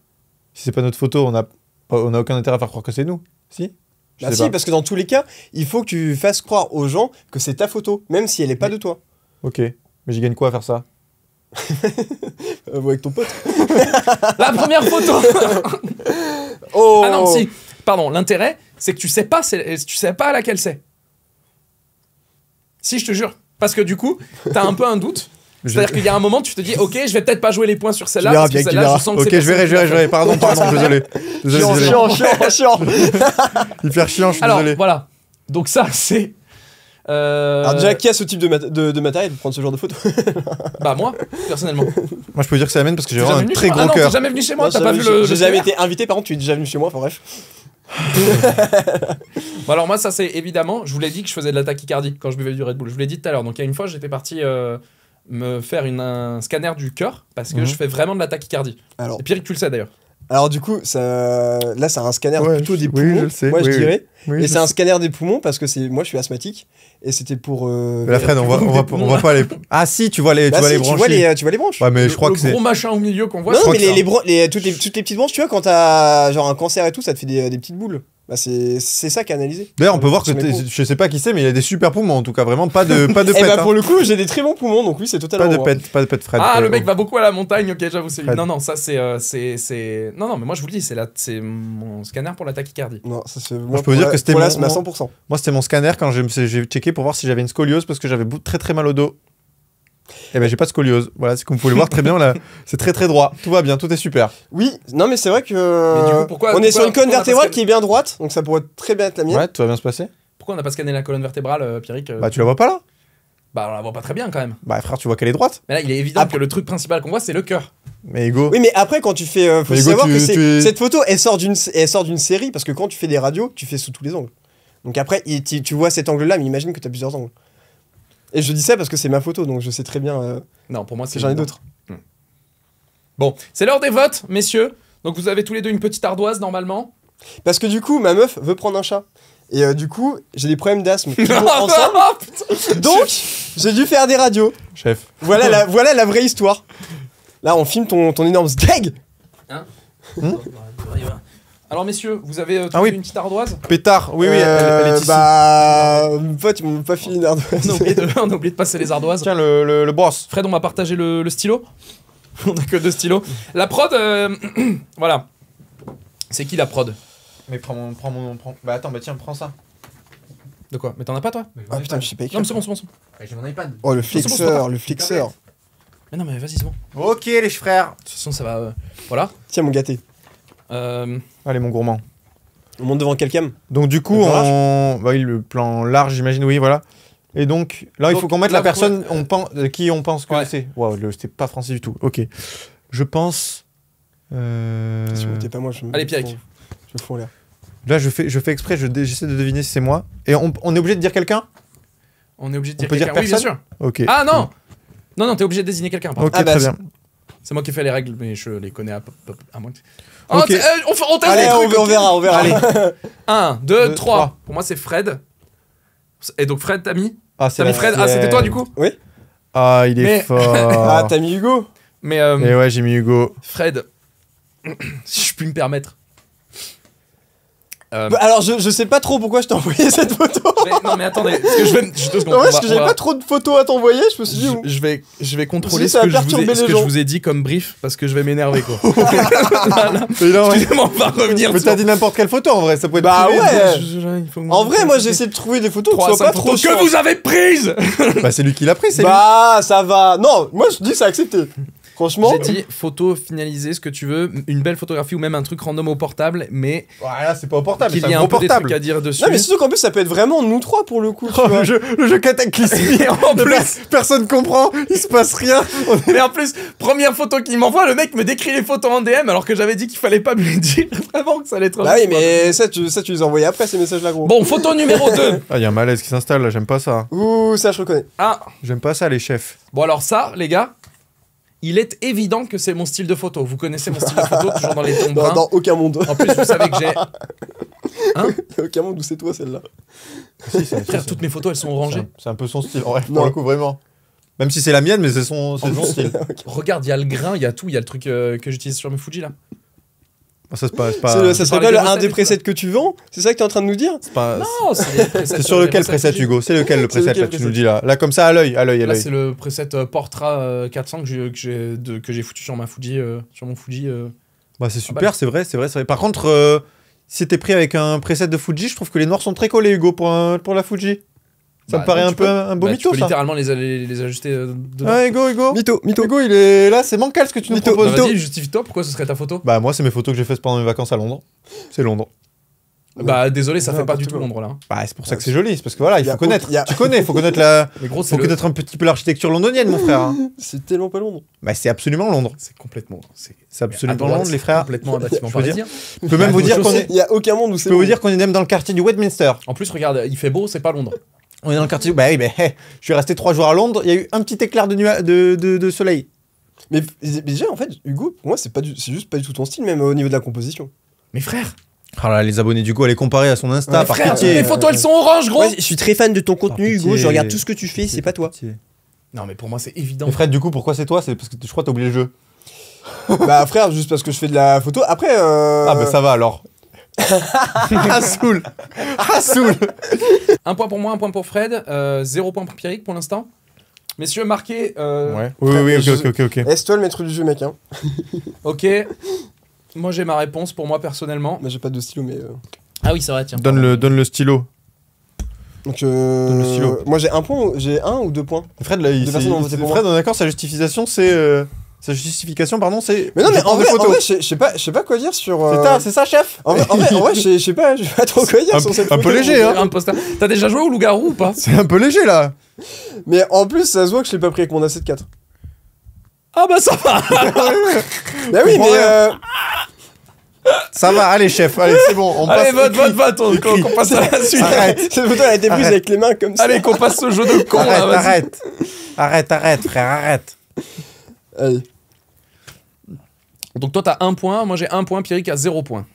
Si c'est pas notre photo, on n'a on a aucun intérêt à faire croire que c'est nous. Si bah si, parce que dans tous les cas, il faut que tu fasses croire aux gens que c'est ta photo, même si elle n'est pas de toi. Ok, mais j'y gagne quoi à faire ça euh, Avec ton pote. [laughs] La première photo [laughs] oh. Ah non, si, pardon, l'intérêt, c'est que tu sais pas, tu sais pas à laquelle c'est. Si, je te jure. Parce que du coup, t'as un peu un doute. [laughs] C'est-à-dire qu'il y a un moment, tu te dis, ok, je vais peut-être pas jouer les points sur celle-là. je sens que Ok, je verrai, je verrai, je verrai. Pardon, pardon, [laughs] désolé. Chiant, chiant, [laughs] chiant, chiant. Hyper chiant, je suis Alors, désolé. voilà. Donc, ça, c'est. Euh... Alors, déjà, qui a ce type de, de, de matériel pour prendre ce genre de photo Bah, moi, personnellement. Moi, je peux dire que c'est la parce que j'ai vraiment un très gros ah cœur. jamais venu chez moi, t'as pas vu le. J'ai jamais été invité, par contre, tu es déjà venu chez moi, enfin bref alors moi ça c'est évidemment, je vous l'ai dit que je faisais de la tachycardie quand je buvais du Red Bull. Je vous l'ai dit tout à l'heure. Donc il y a une fois j'étais parti euh, me faire un scanner du cœur parce que mhm. je fais vraiment de la tachycardie. Alors... C'est pire tu le sais d'ailleurs. Alors du coup, ça, là, c'est un scanner plutôt des poumons. Moi, je dirais. et c'est un scanner des poumons parce que c'est moi, je suis asthmatique et c'était pour. Euh, la Fred, on voit, [laughs] voit pas les. Ah si, tu vois les, tu, bah, vois les branches. Tu vois les, euh, tu vois les branches. Ouais, mais le, je crois que c'est. gros machin au milieu qu'on voit. Non, non mais les, les, euh, toutes les, toutes les petites branches, tu vois, quand t'as genre un cancer et tout, ça te fait des, des petites boules. Bah, c'est ça qu'analyser analysé. D'ailleurs, on peut voir que je sais pas qui c'est, mais il a des super poumons en tout cas, vraiment pas de pas de [laughs] eh pète. Bah, pour hein. le coup, j'ai des très bons poumons, donc oui, c'est totalement. Pas de pète, pas de pète, Fred. Ah, euh, le mec va beaucoup à la montagne, ok, j'avoue. Non, non, ça euh, c'est c'est non, non, mais moi je vous le dis, c'est c'est mon scanner pour la tachycardie. Non, ça c'est. Moi, je peux vous dire que c'était 100%. Moi, c'était mon scanner quand j'ai checké pour voir si j'avais une scoliose parce que j'avais très très mal au dos. Eh ben j'ai pas de scoliose. Voilà, c'est comme vous pouvez le voir très bien là, [laughs] c'est très très droit. Tout va bien, tout est super. Oui, non mais c'est vrai que mais du coup, pourquoi, on est sur une colonne vertébrale qui est bien droite, donc ça pourrait très bien être la mienne. Ouais, tout va bien se passer. Pourquoi on n'a pas scanné la colonne vertébrale, euh, Pierrick euh Bah tu la vois pas là Bah on la voit pas très bien quand même. Bah frère, tu vois qu'elle est droite. Mais là, il est évident que le truc principal qu'on voit c'est le cœur. Mais go. Oui, mais après quand tu fais, euh, faut savoir que cette photo elle sort d'une série parce que quand tu fais des radios, tu fais sous tous les angles. Donc après, tu, tu vois cet angle-là, mais imagine que tu as plusieurs angles. Et je dis ça parce que c'est ma photo, donc je sais très bien. Euh, non, pour moi, c'est. J'en ai d'autres. Hmm. Bon, c'est l'heure des votes, messieurs. Donc vous avez tous les deux une petite ardoise normalement. Parce que du coup, ma meuf veut prendre un chat. Et euh, du coup, j'ai des problèmes d'asthme. [laughs] Ah, [laughs] donc, j'ai dû faire des radios. Chef. Voilà la, [laughs] voilà la vraie histoire. Là, on filme ton, ton énorme stag. Hein hmm alors messieurs, vous avez euh, ah une petite ardoise Pétard, oui, oui, euh, elle, est ici. Bah, mon pote, ils m'ont pas fini une ardoise. On a, oublié de, [laughs] on a oublié de passer les ardoises. Tiens, le, le, brosse. Fred, on m'a partagé le, stylo. [laughs] on a que deux stylos. La prod, euh, [clears throat] voilà. C'est qui la prod Mais prends mon, prends mon, prends... Bah attends, bah tiens, prends ça. De quoi Mais t'en as pas toi Ah putain, je sais pas Non, mais c'est bon, c'est bon, c'est bon. Eh, j'ai mon iPad. Oh, le flexeur, le flexeur. Mais non, mais vas-y, c'est bon. Ok, les frères. De toute façon, ça va. Voilà. Tiens, mon gâté. Euh, Allez, mon gourmand. On monte devant quelqu'un Donc, du coup, le plan on. Bah le plan large, j'imagine, oui, voilà. Et donc, là, il faut qu'on mette la personne on euh, qui on pense que c'est. Waouh, c'était pas français du tout. Ok. Je pense. Euh, pas moi, je Allez, Pierre. Je, Là, je fais, je fais exprès, j'essaie de deviner si c'est moi. Et on, est obligé de dire quelqu'un On est obligé de dire quelqu'un. oui, bien sûr. Ah non Non, non, t'es obligé de désigner quelqu'un. Ok, ah, bah, très bien. C'est moi qui fait les règles, mais je les connais à, à moins que... Ah, euh, on, on, Allez, on, verra, on verra. Allez. 1, 2, 3. Pour moi, c'est Fred. Et donc, Fred, t'as mis Ah, c'est Fred Ah, c'était toi, du coup Oui. Ah, il est fort. [laughs] ah, t'as mis Hugo Mais. Euh, eh ouais, j'ai mis Hugo. Fred, [clears throat] si je puis me permettre, euh, bah, alors, je, je, sais pas trop pourquoi je t'ai envoyé cette photo. Non, mais attendez, parce que je vais. Je... ouais, parce que j'avais pas trop de photos à t'envoyer, je me suis dit. Je, vais, je vais contrôler ce, que je, vous ai, je vous ai dit comme brief, parce que je vais m'énerver, quoi. [laughs] Excusez-moi, on va revenir. Mais t'as dit n'importe quelle photo en vrai, ça pouvait être. Bah ouais En vrai, moi j'ai essayé de trouver des photos qui soient pas trop. Que vous avez prises Bah, c'est lui qui l'a pris, c'est bah, lui. Bah, ça va. Non, moi je dis, c'est accepté. Franchement. J'ai dit photo finalisée, ce que tu veux, une belle photographie ou même un truc random au portable, mais. Voilà, c'est pas au portable, c'est un, portable. Des trucs à dire dessus. Non, mais surtout qu'en plus, ça peut être vraiment nous trois pour le coup. Oh, vois. Le, jeu, le jeu cataclysmique. [laughs] en plus, personne comprend, il se passe rien. [laughs] mais en plus, première photo qu'il m'envoie, le mec me décrit les photos en DM alors que j'avais dit qu'il fallait pas me dire avant [laughs] que ça allait être. Bah oui, mais ça tu, ça, tu les envoyais après ces messages-là, gros. Bon, photo numéro 2. Ah, il y a un malaise qui s'installe là, j'aime pas ça. Ouh, ça, je reconnais. Ah. ah. J'aime pas ça, les chefs. Bon, alors ça, les gars il est évident que c'est mon style de photo. Vous connaissez mon style de photo, [laughs] toujours dans les tons dans aucun monde. En plus, vous savez que j'ai. [laughs] Hein aucun monde où c'est toi celle-là. Si, toutes mes photos, elles sont orangées. C'est un, peu son style, ouais, pour le coup, vraiment. Même si c'est la mienne, mais c'est son, son style. [laughs] Regarde, il y a le grain, il y a tout, il y a le truc euh, que j'utilise sur mes Fuji là. Ah, ça, c'est pas, serait pas un des presets que tu vends C'est ça que tu es en train de nous dire Non, c'est sur lequel preset Hugo C'est lequel le preset que tu nous dis là Là, comme ça, à l'œil. à l'œil. à Là, c'est le preset euh, Portra 400 euh, que j'ai foutu sur ma Fuji, euh, sur mon Fuji. Bah, c'est ah, super, bah. c'est vrai, c'est vrai, Par contre, si t'es pris avec un preset de Fuji, je trouve que les noirs sont très collés, Hugo, pour, pour la Fuji. Ça me bah, paraît un peu un beau bah, Tu peux ça. littéralement les, les ajuster. Euh, de... Ah, Ego, Ego. Mytho, mytho. Ego, il est là, c'est mancal ce que tu nous proposes. Bah, vas-y, justifie-toi, pourquoi ce serait ta photo Bah, moi, c'est mes photos que j'ai faites pendant mes vacances à Londres. C'est Londres. Bah désolé, ça fait pas du tout Londres là. Bah c'est pour ça que c'est joli, c'est parce que voilà, il faut connaître. Tu connais, il faut connaître la. Mais [laughs] faut connaître un petit peu l'architecture londonienne, mon frère. Hein. [laughs] C'est tellement pas Londres. Bah c'est absolument Londres. C'est complètement. C'est absolument Londres, les frères. Complètement un bâtiment parisien. même bah, vous dire qu'on est. Il y a aucun monde où c'est. Je peux vous dire qu'on est même dans le quartier du Westminster. En plus, regarde, il fait beau, c'est pas Londres. On est dans le quartier. Bah oui, mais [laughs] je suis resté trois jours à Londres. Il y a eu un petit éclair de, de, de, soleil. Mais, déjà, en fait, Hugo, pour moi, c'est pas c'est juste pas du tout ton style, même euh, au niveau de la composition. Mais frère. Ah là, les abonnés du coup, allez comparer à son Insta, frère, euh, Les photos, elles sont oranges, gros. je suis très fan de ton contenu, Hugo. Je regarde tout ce que tu fais, c'est pas toi. Non, mais pour moi, c'est évident. Mais Fred, du coup, pourquoi c'est toi C'est parce que je crois que t'as oublié le jeu. bah frère, juste parce que je fais de la photo. Après. Euh... Ah bah ça va alors. Rassoul [laughs] Rassoul Un point pour moi, un point pour Fred, euh, zéro point pour Pierrick pour l'instant. Messieurs, marquez. euh, Ouais. Oui, oui, ok, ok, ok. Est-ce toi le maître du jeu, mec hein Ok. Moi j'ai ma réponse pour moi personnellement. mais J'ai pas de stylo, mais. Euh, ah oui, c'est vrai, tiens. Donne le, donne le stylo. Donc, euh, moi j'ai un point, j'ai un ou deux points. Fred, là, il. Fred, on est d'accord, sa justification, c'est. Euh, sa justification, pardon, c'est. Mais non, mais en vrai, en vrai, je sais pas, je sais pas quoi dire sur. Euh... C'est ça, chef. En, vrai, en vrai je sais pas, je pas trop quoi dire sur cette. Un peu léger, hein. T'as déjà joué au loup-garou ou pas [laughs] C'est un peu léger là. Mais en plus, ça se voit que je l'ai pas pris avec mon A7 4 Ah bah ça va. [laughs] bah oui, mais. Euh... Ça va, allez chef, allez c'est bon, on allez, passe. Allez vote, vote, vote, qu'on passe à la suite. Arrête. [laughs] Cette photo elle a été prise avec les mains comme ça. Allez qu'on passe ce jeu de con arrête, là, Arrête, arrête, arrête frère, arrête. Allez. Donc toi, t'as un point, moi j'ai un point, Pierrick a zéro point.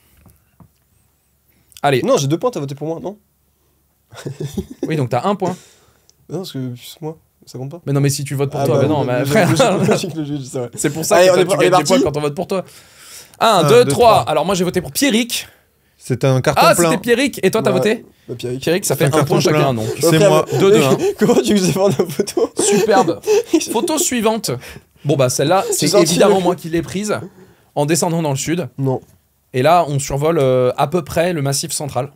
Allez. Non, j'ai deux points, t'as voté pour moi, non [laughs] Oui, donc t'as un point. Non, parce que c'est moi, ça compte pas. Mais non, mais si tu votes pour ah toi, bah, non, bah mais frère. C'est pour ça que tu gagnes des points quand on vote pour toi. 1, 2, 3. Alors moi j'ai voté pour Pierrick. C'est un carton ah, plein. Ah, c'était Pierrick. Et toi, t'as voté bah, Pierrick. ça fait un, point chacun, non C'est moi. 2 [laughs] Comment tu me prendre la photo Superbe. [laughs] photo suivante. Bon, bah, celle-là, c'est évidemment moi qui l'ai prise en descendant dans le sud. Non. Et là, on survole euh, à peu près le massif central.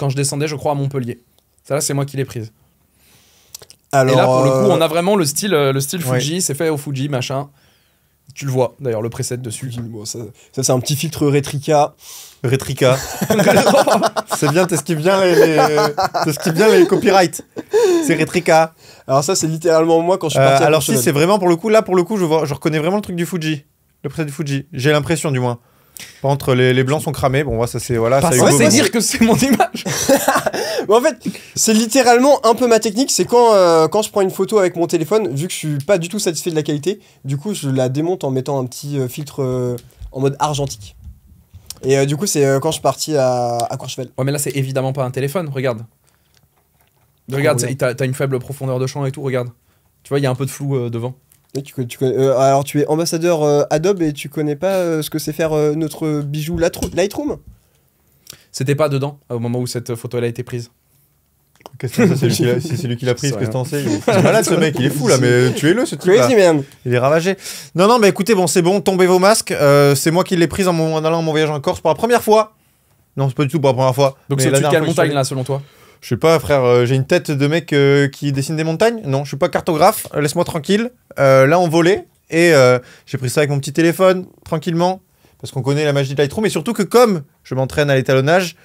Quand je descendais, je crois, à Montpellier. Ça, là, c'est moi qui l'ai prise. Alors, et là, pour le coup, on euh, a vraiment le style, euh, le style Fuji, c'est fait au Fuji, machin. Tu le vois, d'ailleurs, le preset dessus. ça, c'est un petit filtre rétrica. Rétrica. [laughs] c'est bien, t'esquives bien les, les bien les copyrights. C'est Retrica. Alors ça, c'est littéralement moi quand je suis parti. alors si, c'est vraiment pour le coup, là, pour le coup, je, je reconnais vraiment le truc du Fuji le du Fuji. J'ai l'impression, du moins. Entre les, blancs sont cramés. Bon, ça c'est voilà. Parce ça c'est dire que c'est mon image. [laughs] en fait, c'est littéralement un peu ma technique. C'est quand euh, quand je prends une photo avec mon téléphone, vu que je suis pas du tout satisfait de la qualité, du coup, je la démonte en mettant un petit euh, filtre euh, en mode argentique. Et du coup, c'est quand je suis parti à, à Courchevel. Ouais, mais là, c'est évidemment pas un téléphone. Regarde. Regarde, oh, regarde. t'as une faible profondeur de champ et tout. Regarde. Tu vois, il y a un peu de flou devant. Euh, alors, tu es ambassadeur euh, Adobe et tu connais pas euh, ce que c'est faire notre bijou Lightroom C'était pas dedans au moment où cette photo elle a été prise. Qu'est-ce que c'est lui, lui qui l'a prise, [laughs] qu'est-ce que t'en sais C'est malade ce mec, il est fou là, mais tuez-le ce type. Il est ravagé. Non, non, mais écoutez, bon, c'est bon, tombez vos masques. c'est moi qui l'ai prise en, allant en mon voyage en Corse pour la première fois. Non, c'est pas du tout pour la première fois. Donc c'est la montagne là, selon toi je sais pas, frère, euh, j'ai une tête de mec euh, qui dessine des montagnes. Non, je suis pas cartographe, euh, laisse-moi tranquille. là, on volait. Et j'ai pris ça avec mon petit téléphone, tranquillement. Parce qu'on connaît la magie de Lightroom. Et surtout que, comme je m'entraîne à l'étalonnage,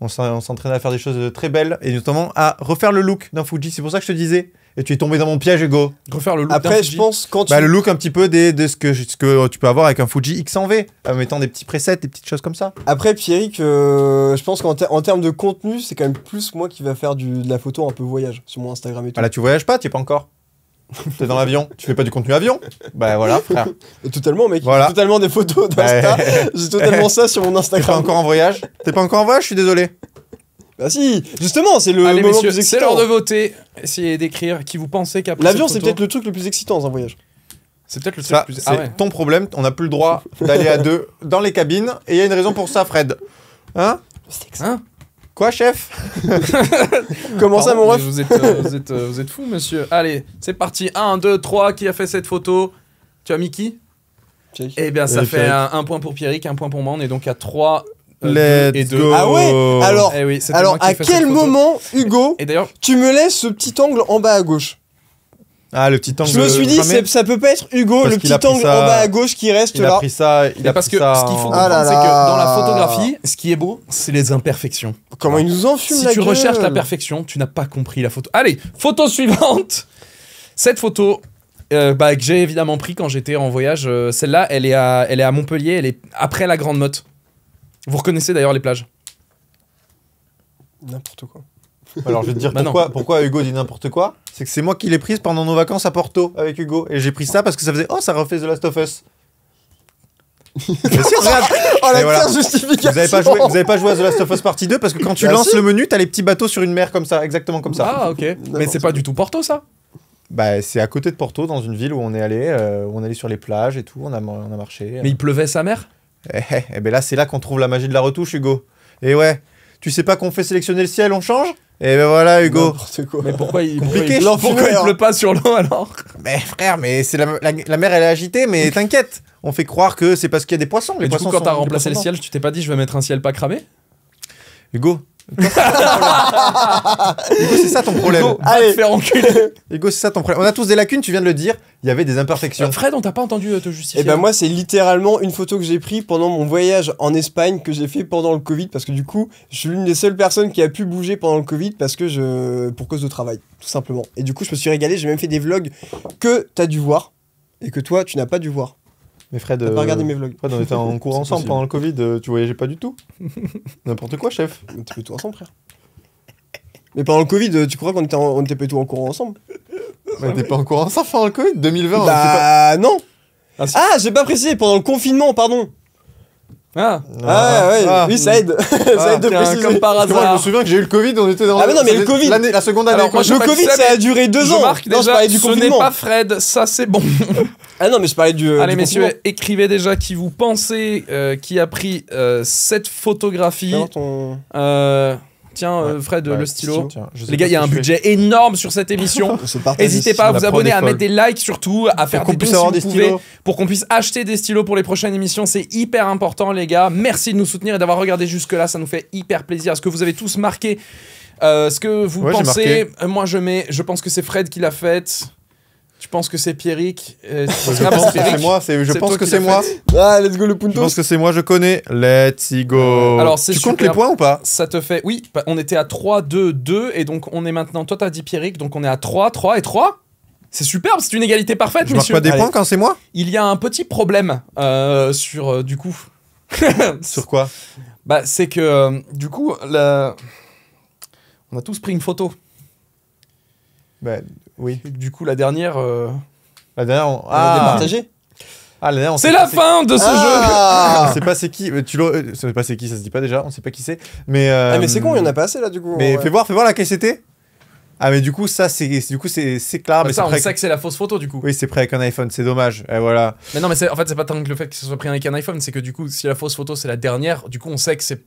on s'entraîne à faire des choses très belles. Et notamment à refaire le look d'un Fuji. C'est pour ça que je te disais et tu es tombé dans mon piège, Hugo. Refaire le look. Après, je pense quand bah, tu... bah, le look un petit peu des, de ce que, que tu peux avoir avec un Fuji x 100 v en euh, mettant des petits presets, des petites choses comme ça. Après, Pierrick, euh, je pense qu'en en termes de contenu, c'est quand même plus moi qui va faire de la photo un peu voyage sur mon Instagram et tout. Ah là, tu voyages pas, tu es pas encore. [laughs] T'es dans l'avion, tu fais pas du contenu avion Bah voilà, frère. [laughs] Totalement, mec. Voilà. Totalement des photos bah, d'Insta. [laughs] J'ai totalement ça sur mon Instagram. T'es pas encore en voyage T'es pas encore en voyage Je suis désolé. Ah si, justement, c'est le moment le plus excitant. de voter, essayez d'écrire qui vous pensez qu'après L'avion, c'est peut-être le truc le plus excitant dans un voyage. C'est peut-être le truc le plus... Ah ton problème, on n'a plus le droit [laughs] d'aller à deux dans les cabines, et il y a une raison pour ça, Fred. Hein Hein Quoi, chef [laughs] Comment ça, mon ref vous êtes, euh, euh, fou, monsieur. Allez, c'est parti. 1, 2, 3, qui a fait cette photo Tu as Mickey Eh bien, ça fait un, point pour Pierrick, un point pour moi. On est donc à 3, euh, Let's deux. Go. Ah ouais Alors, eh alors à quel moment, Hugo, et, tu me laisses ce petit angle en bas à gauche ah, le petit angle. Je me suis dit, ça peut pas être Hugo, le petit angle en bas à gauche qui reste là. Il a pris ça. Il a parce que ce qu'il faut comprendre, ah c'est que dans la photographie, ce qui est beau, c'est les imperfections. Comment il nous enfume Si tu recherches la perfection, tu n'as pas compris la photo. Allez, photo suivante. Cette photo. Euh, bah, que j'ai évidemment pris quand j'étais en voyage. Euh, celle-là, elle, est à, elle est à Montpellier, elle est après la Grande Motte. Vous reconnaissez d'ailleurs les plages N'importe quoi. Alors je vais te dire bah pourquoi, pourquoi, Hugo dit n'importe quoi. C'est que c'est moi qui l'ai prise pendant nos vacances à Porto avec Hugo. Et j'ai pris ça parce que ça faisait Oh, ça refait The Last of Us. Mais Oh la [laughs] justification vous avez, pas joué, à The Last of Us Partie 2 parce que quand tu bah lances le menu, t'as les petits bateaux sur une mer comme ça, exactement comme ça. Ah ok. Mais c'est pas du tout Porto ça bah, c'est à côté de Porto, dans une ville où on est allé, euh, où on est sur les plages et tout, on a, on a marché. Mais il pleuvait sa mère eh, eh, eh, ben là, c'est là qu'on trouve la magie de la retouche, Hugo. Et eh ouais, tu sais pas qu'on fait sélectionner le ciel, on change Et ben voilà, Hugo. Mais pourquoi il, pleut pas sur l'eau alors Mais frère, mais c'est la, mer, elle est agitée, mais t'inquiète. On fait croire que c'est parce qu'il y a des poissons. Les poissons du coup, quand t'as remplacé le ciel, tu t'es pas dit je vais mettre un ciel pas cramé Hugo, [laughs] Hugo c'est ça ton problème. [laughs] Hugo, c'est ça ton problème. On a tous des lacunes, tu viens de le dire. Il y avait des imperfections. Euh, Fred, on t'a pas entendu euh, te justifier. Eh ben, moi, c'est littéralement une photo que j'ai prise pendant mon voyage en Espagne que j'ai fait pendant le Covid. Parce que du coup, je suis l'une des seules personnes qui a pu bouger pendant le Covid parce que je. pour cause de travail, tout simplement. Et du coup, je me suis régalé. J'ai même fait des vlogs que t'as dû voir et que toi, tu n'as pas dû voir. Mais euh, Fred. on était en [laughs] cours ensemble pendant le Covid, tu voyageais pas du tout. [laughs] N'importe quoi, chef. On était pas tout ensemble, frère. Mais pendant le Covid, euh, tu crois qu'on était, pas tout en cours ensemble On était pas en cours ensemble pendant le Covid 2020 Bah non ah j'ai pas précisé, pendant le confinement, pardon ah. Ah. ah, ah, ouais, ah. oui, ça aide. [laughs] ça aide de préciser. Comme par hasard. Moi, je me souviens que j'ai eu le Covid, on était dans Ah, mais non, mais le Covid. La seconde année. le Covid, ça a duré deux ans. Marque non, déjà, je du ce n'est pas Fred, ça c'est bon. [laughs] ah non, mais je parlais du. Euh, Allez, messieurs, écrivez déjà qui vous pensez euh, qui a pris euh, cette photographie. Ton... Euh. Tiens, euh, Fred, le stylo. les gars, il y a un budget énorme sur cette émission. [laughs] N'hésitez pas à vous abonner, à mettre des likes surtout, à faire des dons pour qu'on puisse acheter des stylos pour les prochaines émissions. C'est hyper important, les gars. Merci de nous soutenir et d'avoir regardé jusque-là. Ça nous fait hyper plaisir. Est-ce que vous avez tous marqué euh, ce que vous pensez euh, Moi, je mets, je pense que c'est Fred qui l'a faite. Euh, je pense que c'est Pierrick. je pense que c'est moi. Je pense que c'est moi. let's go le punto. Je pense que c'est moi, je connais. Let's go. tu comptes les points ou pas Ça te fait. Oui, bah, on était à 3, 2, 2. Et donc, on est maintenant. Toi, t'as dit Pierrick. Donc, on est à 3, 3 et 3. C'est superbe, c'est une égalité parfaite, je ne marque pas des points quand c'est moi Il y a un petit problème euh, sur. Euh, du coup. [laughs] sur quoi Bah, c'est que. du coup, la... on a tous pris une photo. Ben, oui. Du coup, la dernière. Euh, la dernière, on, ah. ah, la c'est la fin de ce ah. jeu. [laughs] on sait pas c'est qui. Tu ne sait euh, pas c'est qui, ça se dit pas déjà. On sait pas qui c'est. Mais. Euh, ah, mais c'est con, il y en a pas assez là du coup. Mais fais voir, fais voir la c'était ah mais du coup ça c'est du coup c'est c'est clair mais ça, on sait que c'est la fausse photo du coup. Oui c'est pris avec un iPhone c'est dommage et voilà. Mais non mais en fait c'est pas tant que le fait que ce soit pris avec un iPhone c'est que du coup si la fausse photo c'est la dernière du coup on sait que c'est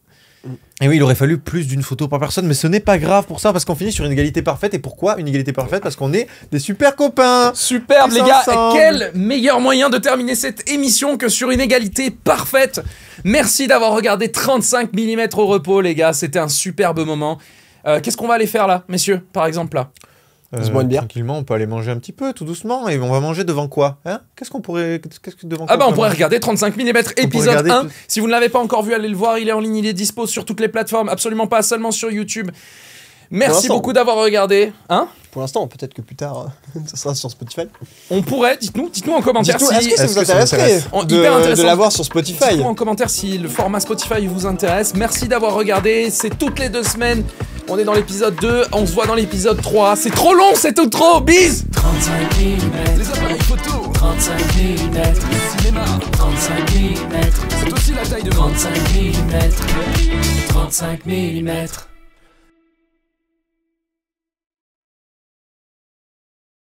Mm. Et oui, il aurait fallu plus d'une photo par personne, mais ce n'est pas grave pour ça, parce qu'on finit sur une égalité parfaite. Et pourquoi une égalité parfaite Parce qu'on est des super copains Superbe, les gars Quel meilleur moyen de terminer cette émission que sur une égalité parfaite Merci d'avoir regardé 35 mm au repos, les gars. C'était un superbe moment. Euh, qu'est-ce qu'on va aller faire là, messieurs, par exemple là euh, tranquillement, on peut aller manger un petit peu, tout doucement. Et on va manger devant quoi hein Qu'est-ce qu'on pourrait. Qu'est-ce devant ah, bah, on, pourrait regarder 35 mm épisode 1. Si vous ne l'avez pas encore vu, allez le voir. Il est en ligne, il est dispo sur toutes les plateformes. Absolument pas seulement sur YouTube. Merci beaucoup d'avoir regardé. Hein Pour l'instant, peut-être que plus tard, euh, [laughs] ça sera sur Spotify. On pourrait, dites-nous, dites-nous en commentaire dites si est-ce que ça vous de, de l'avoir sur Spotify Dites-nous en commentaire si le format Spotify vous intéresse. Merci d'avoir regardé. C'est toutes les deux semaines. On est dans l'épisode 2. On se voit dans l'épisode 3. C'est trop long, c'est tout trop. Bis 35 mm, Les appareils photo, 35 mm, 35 mm, c'est aussi la taille de 35 mm, 35 mm.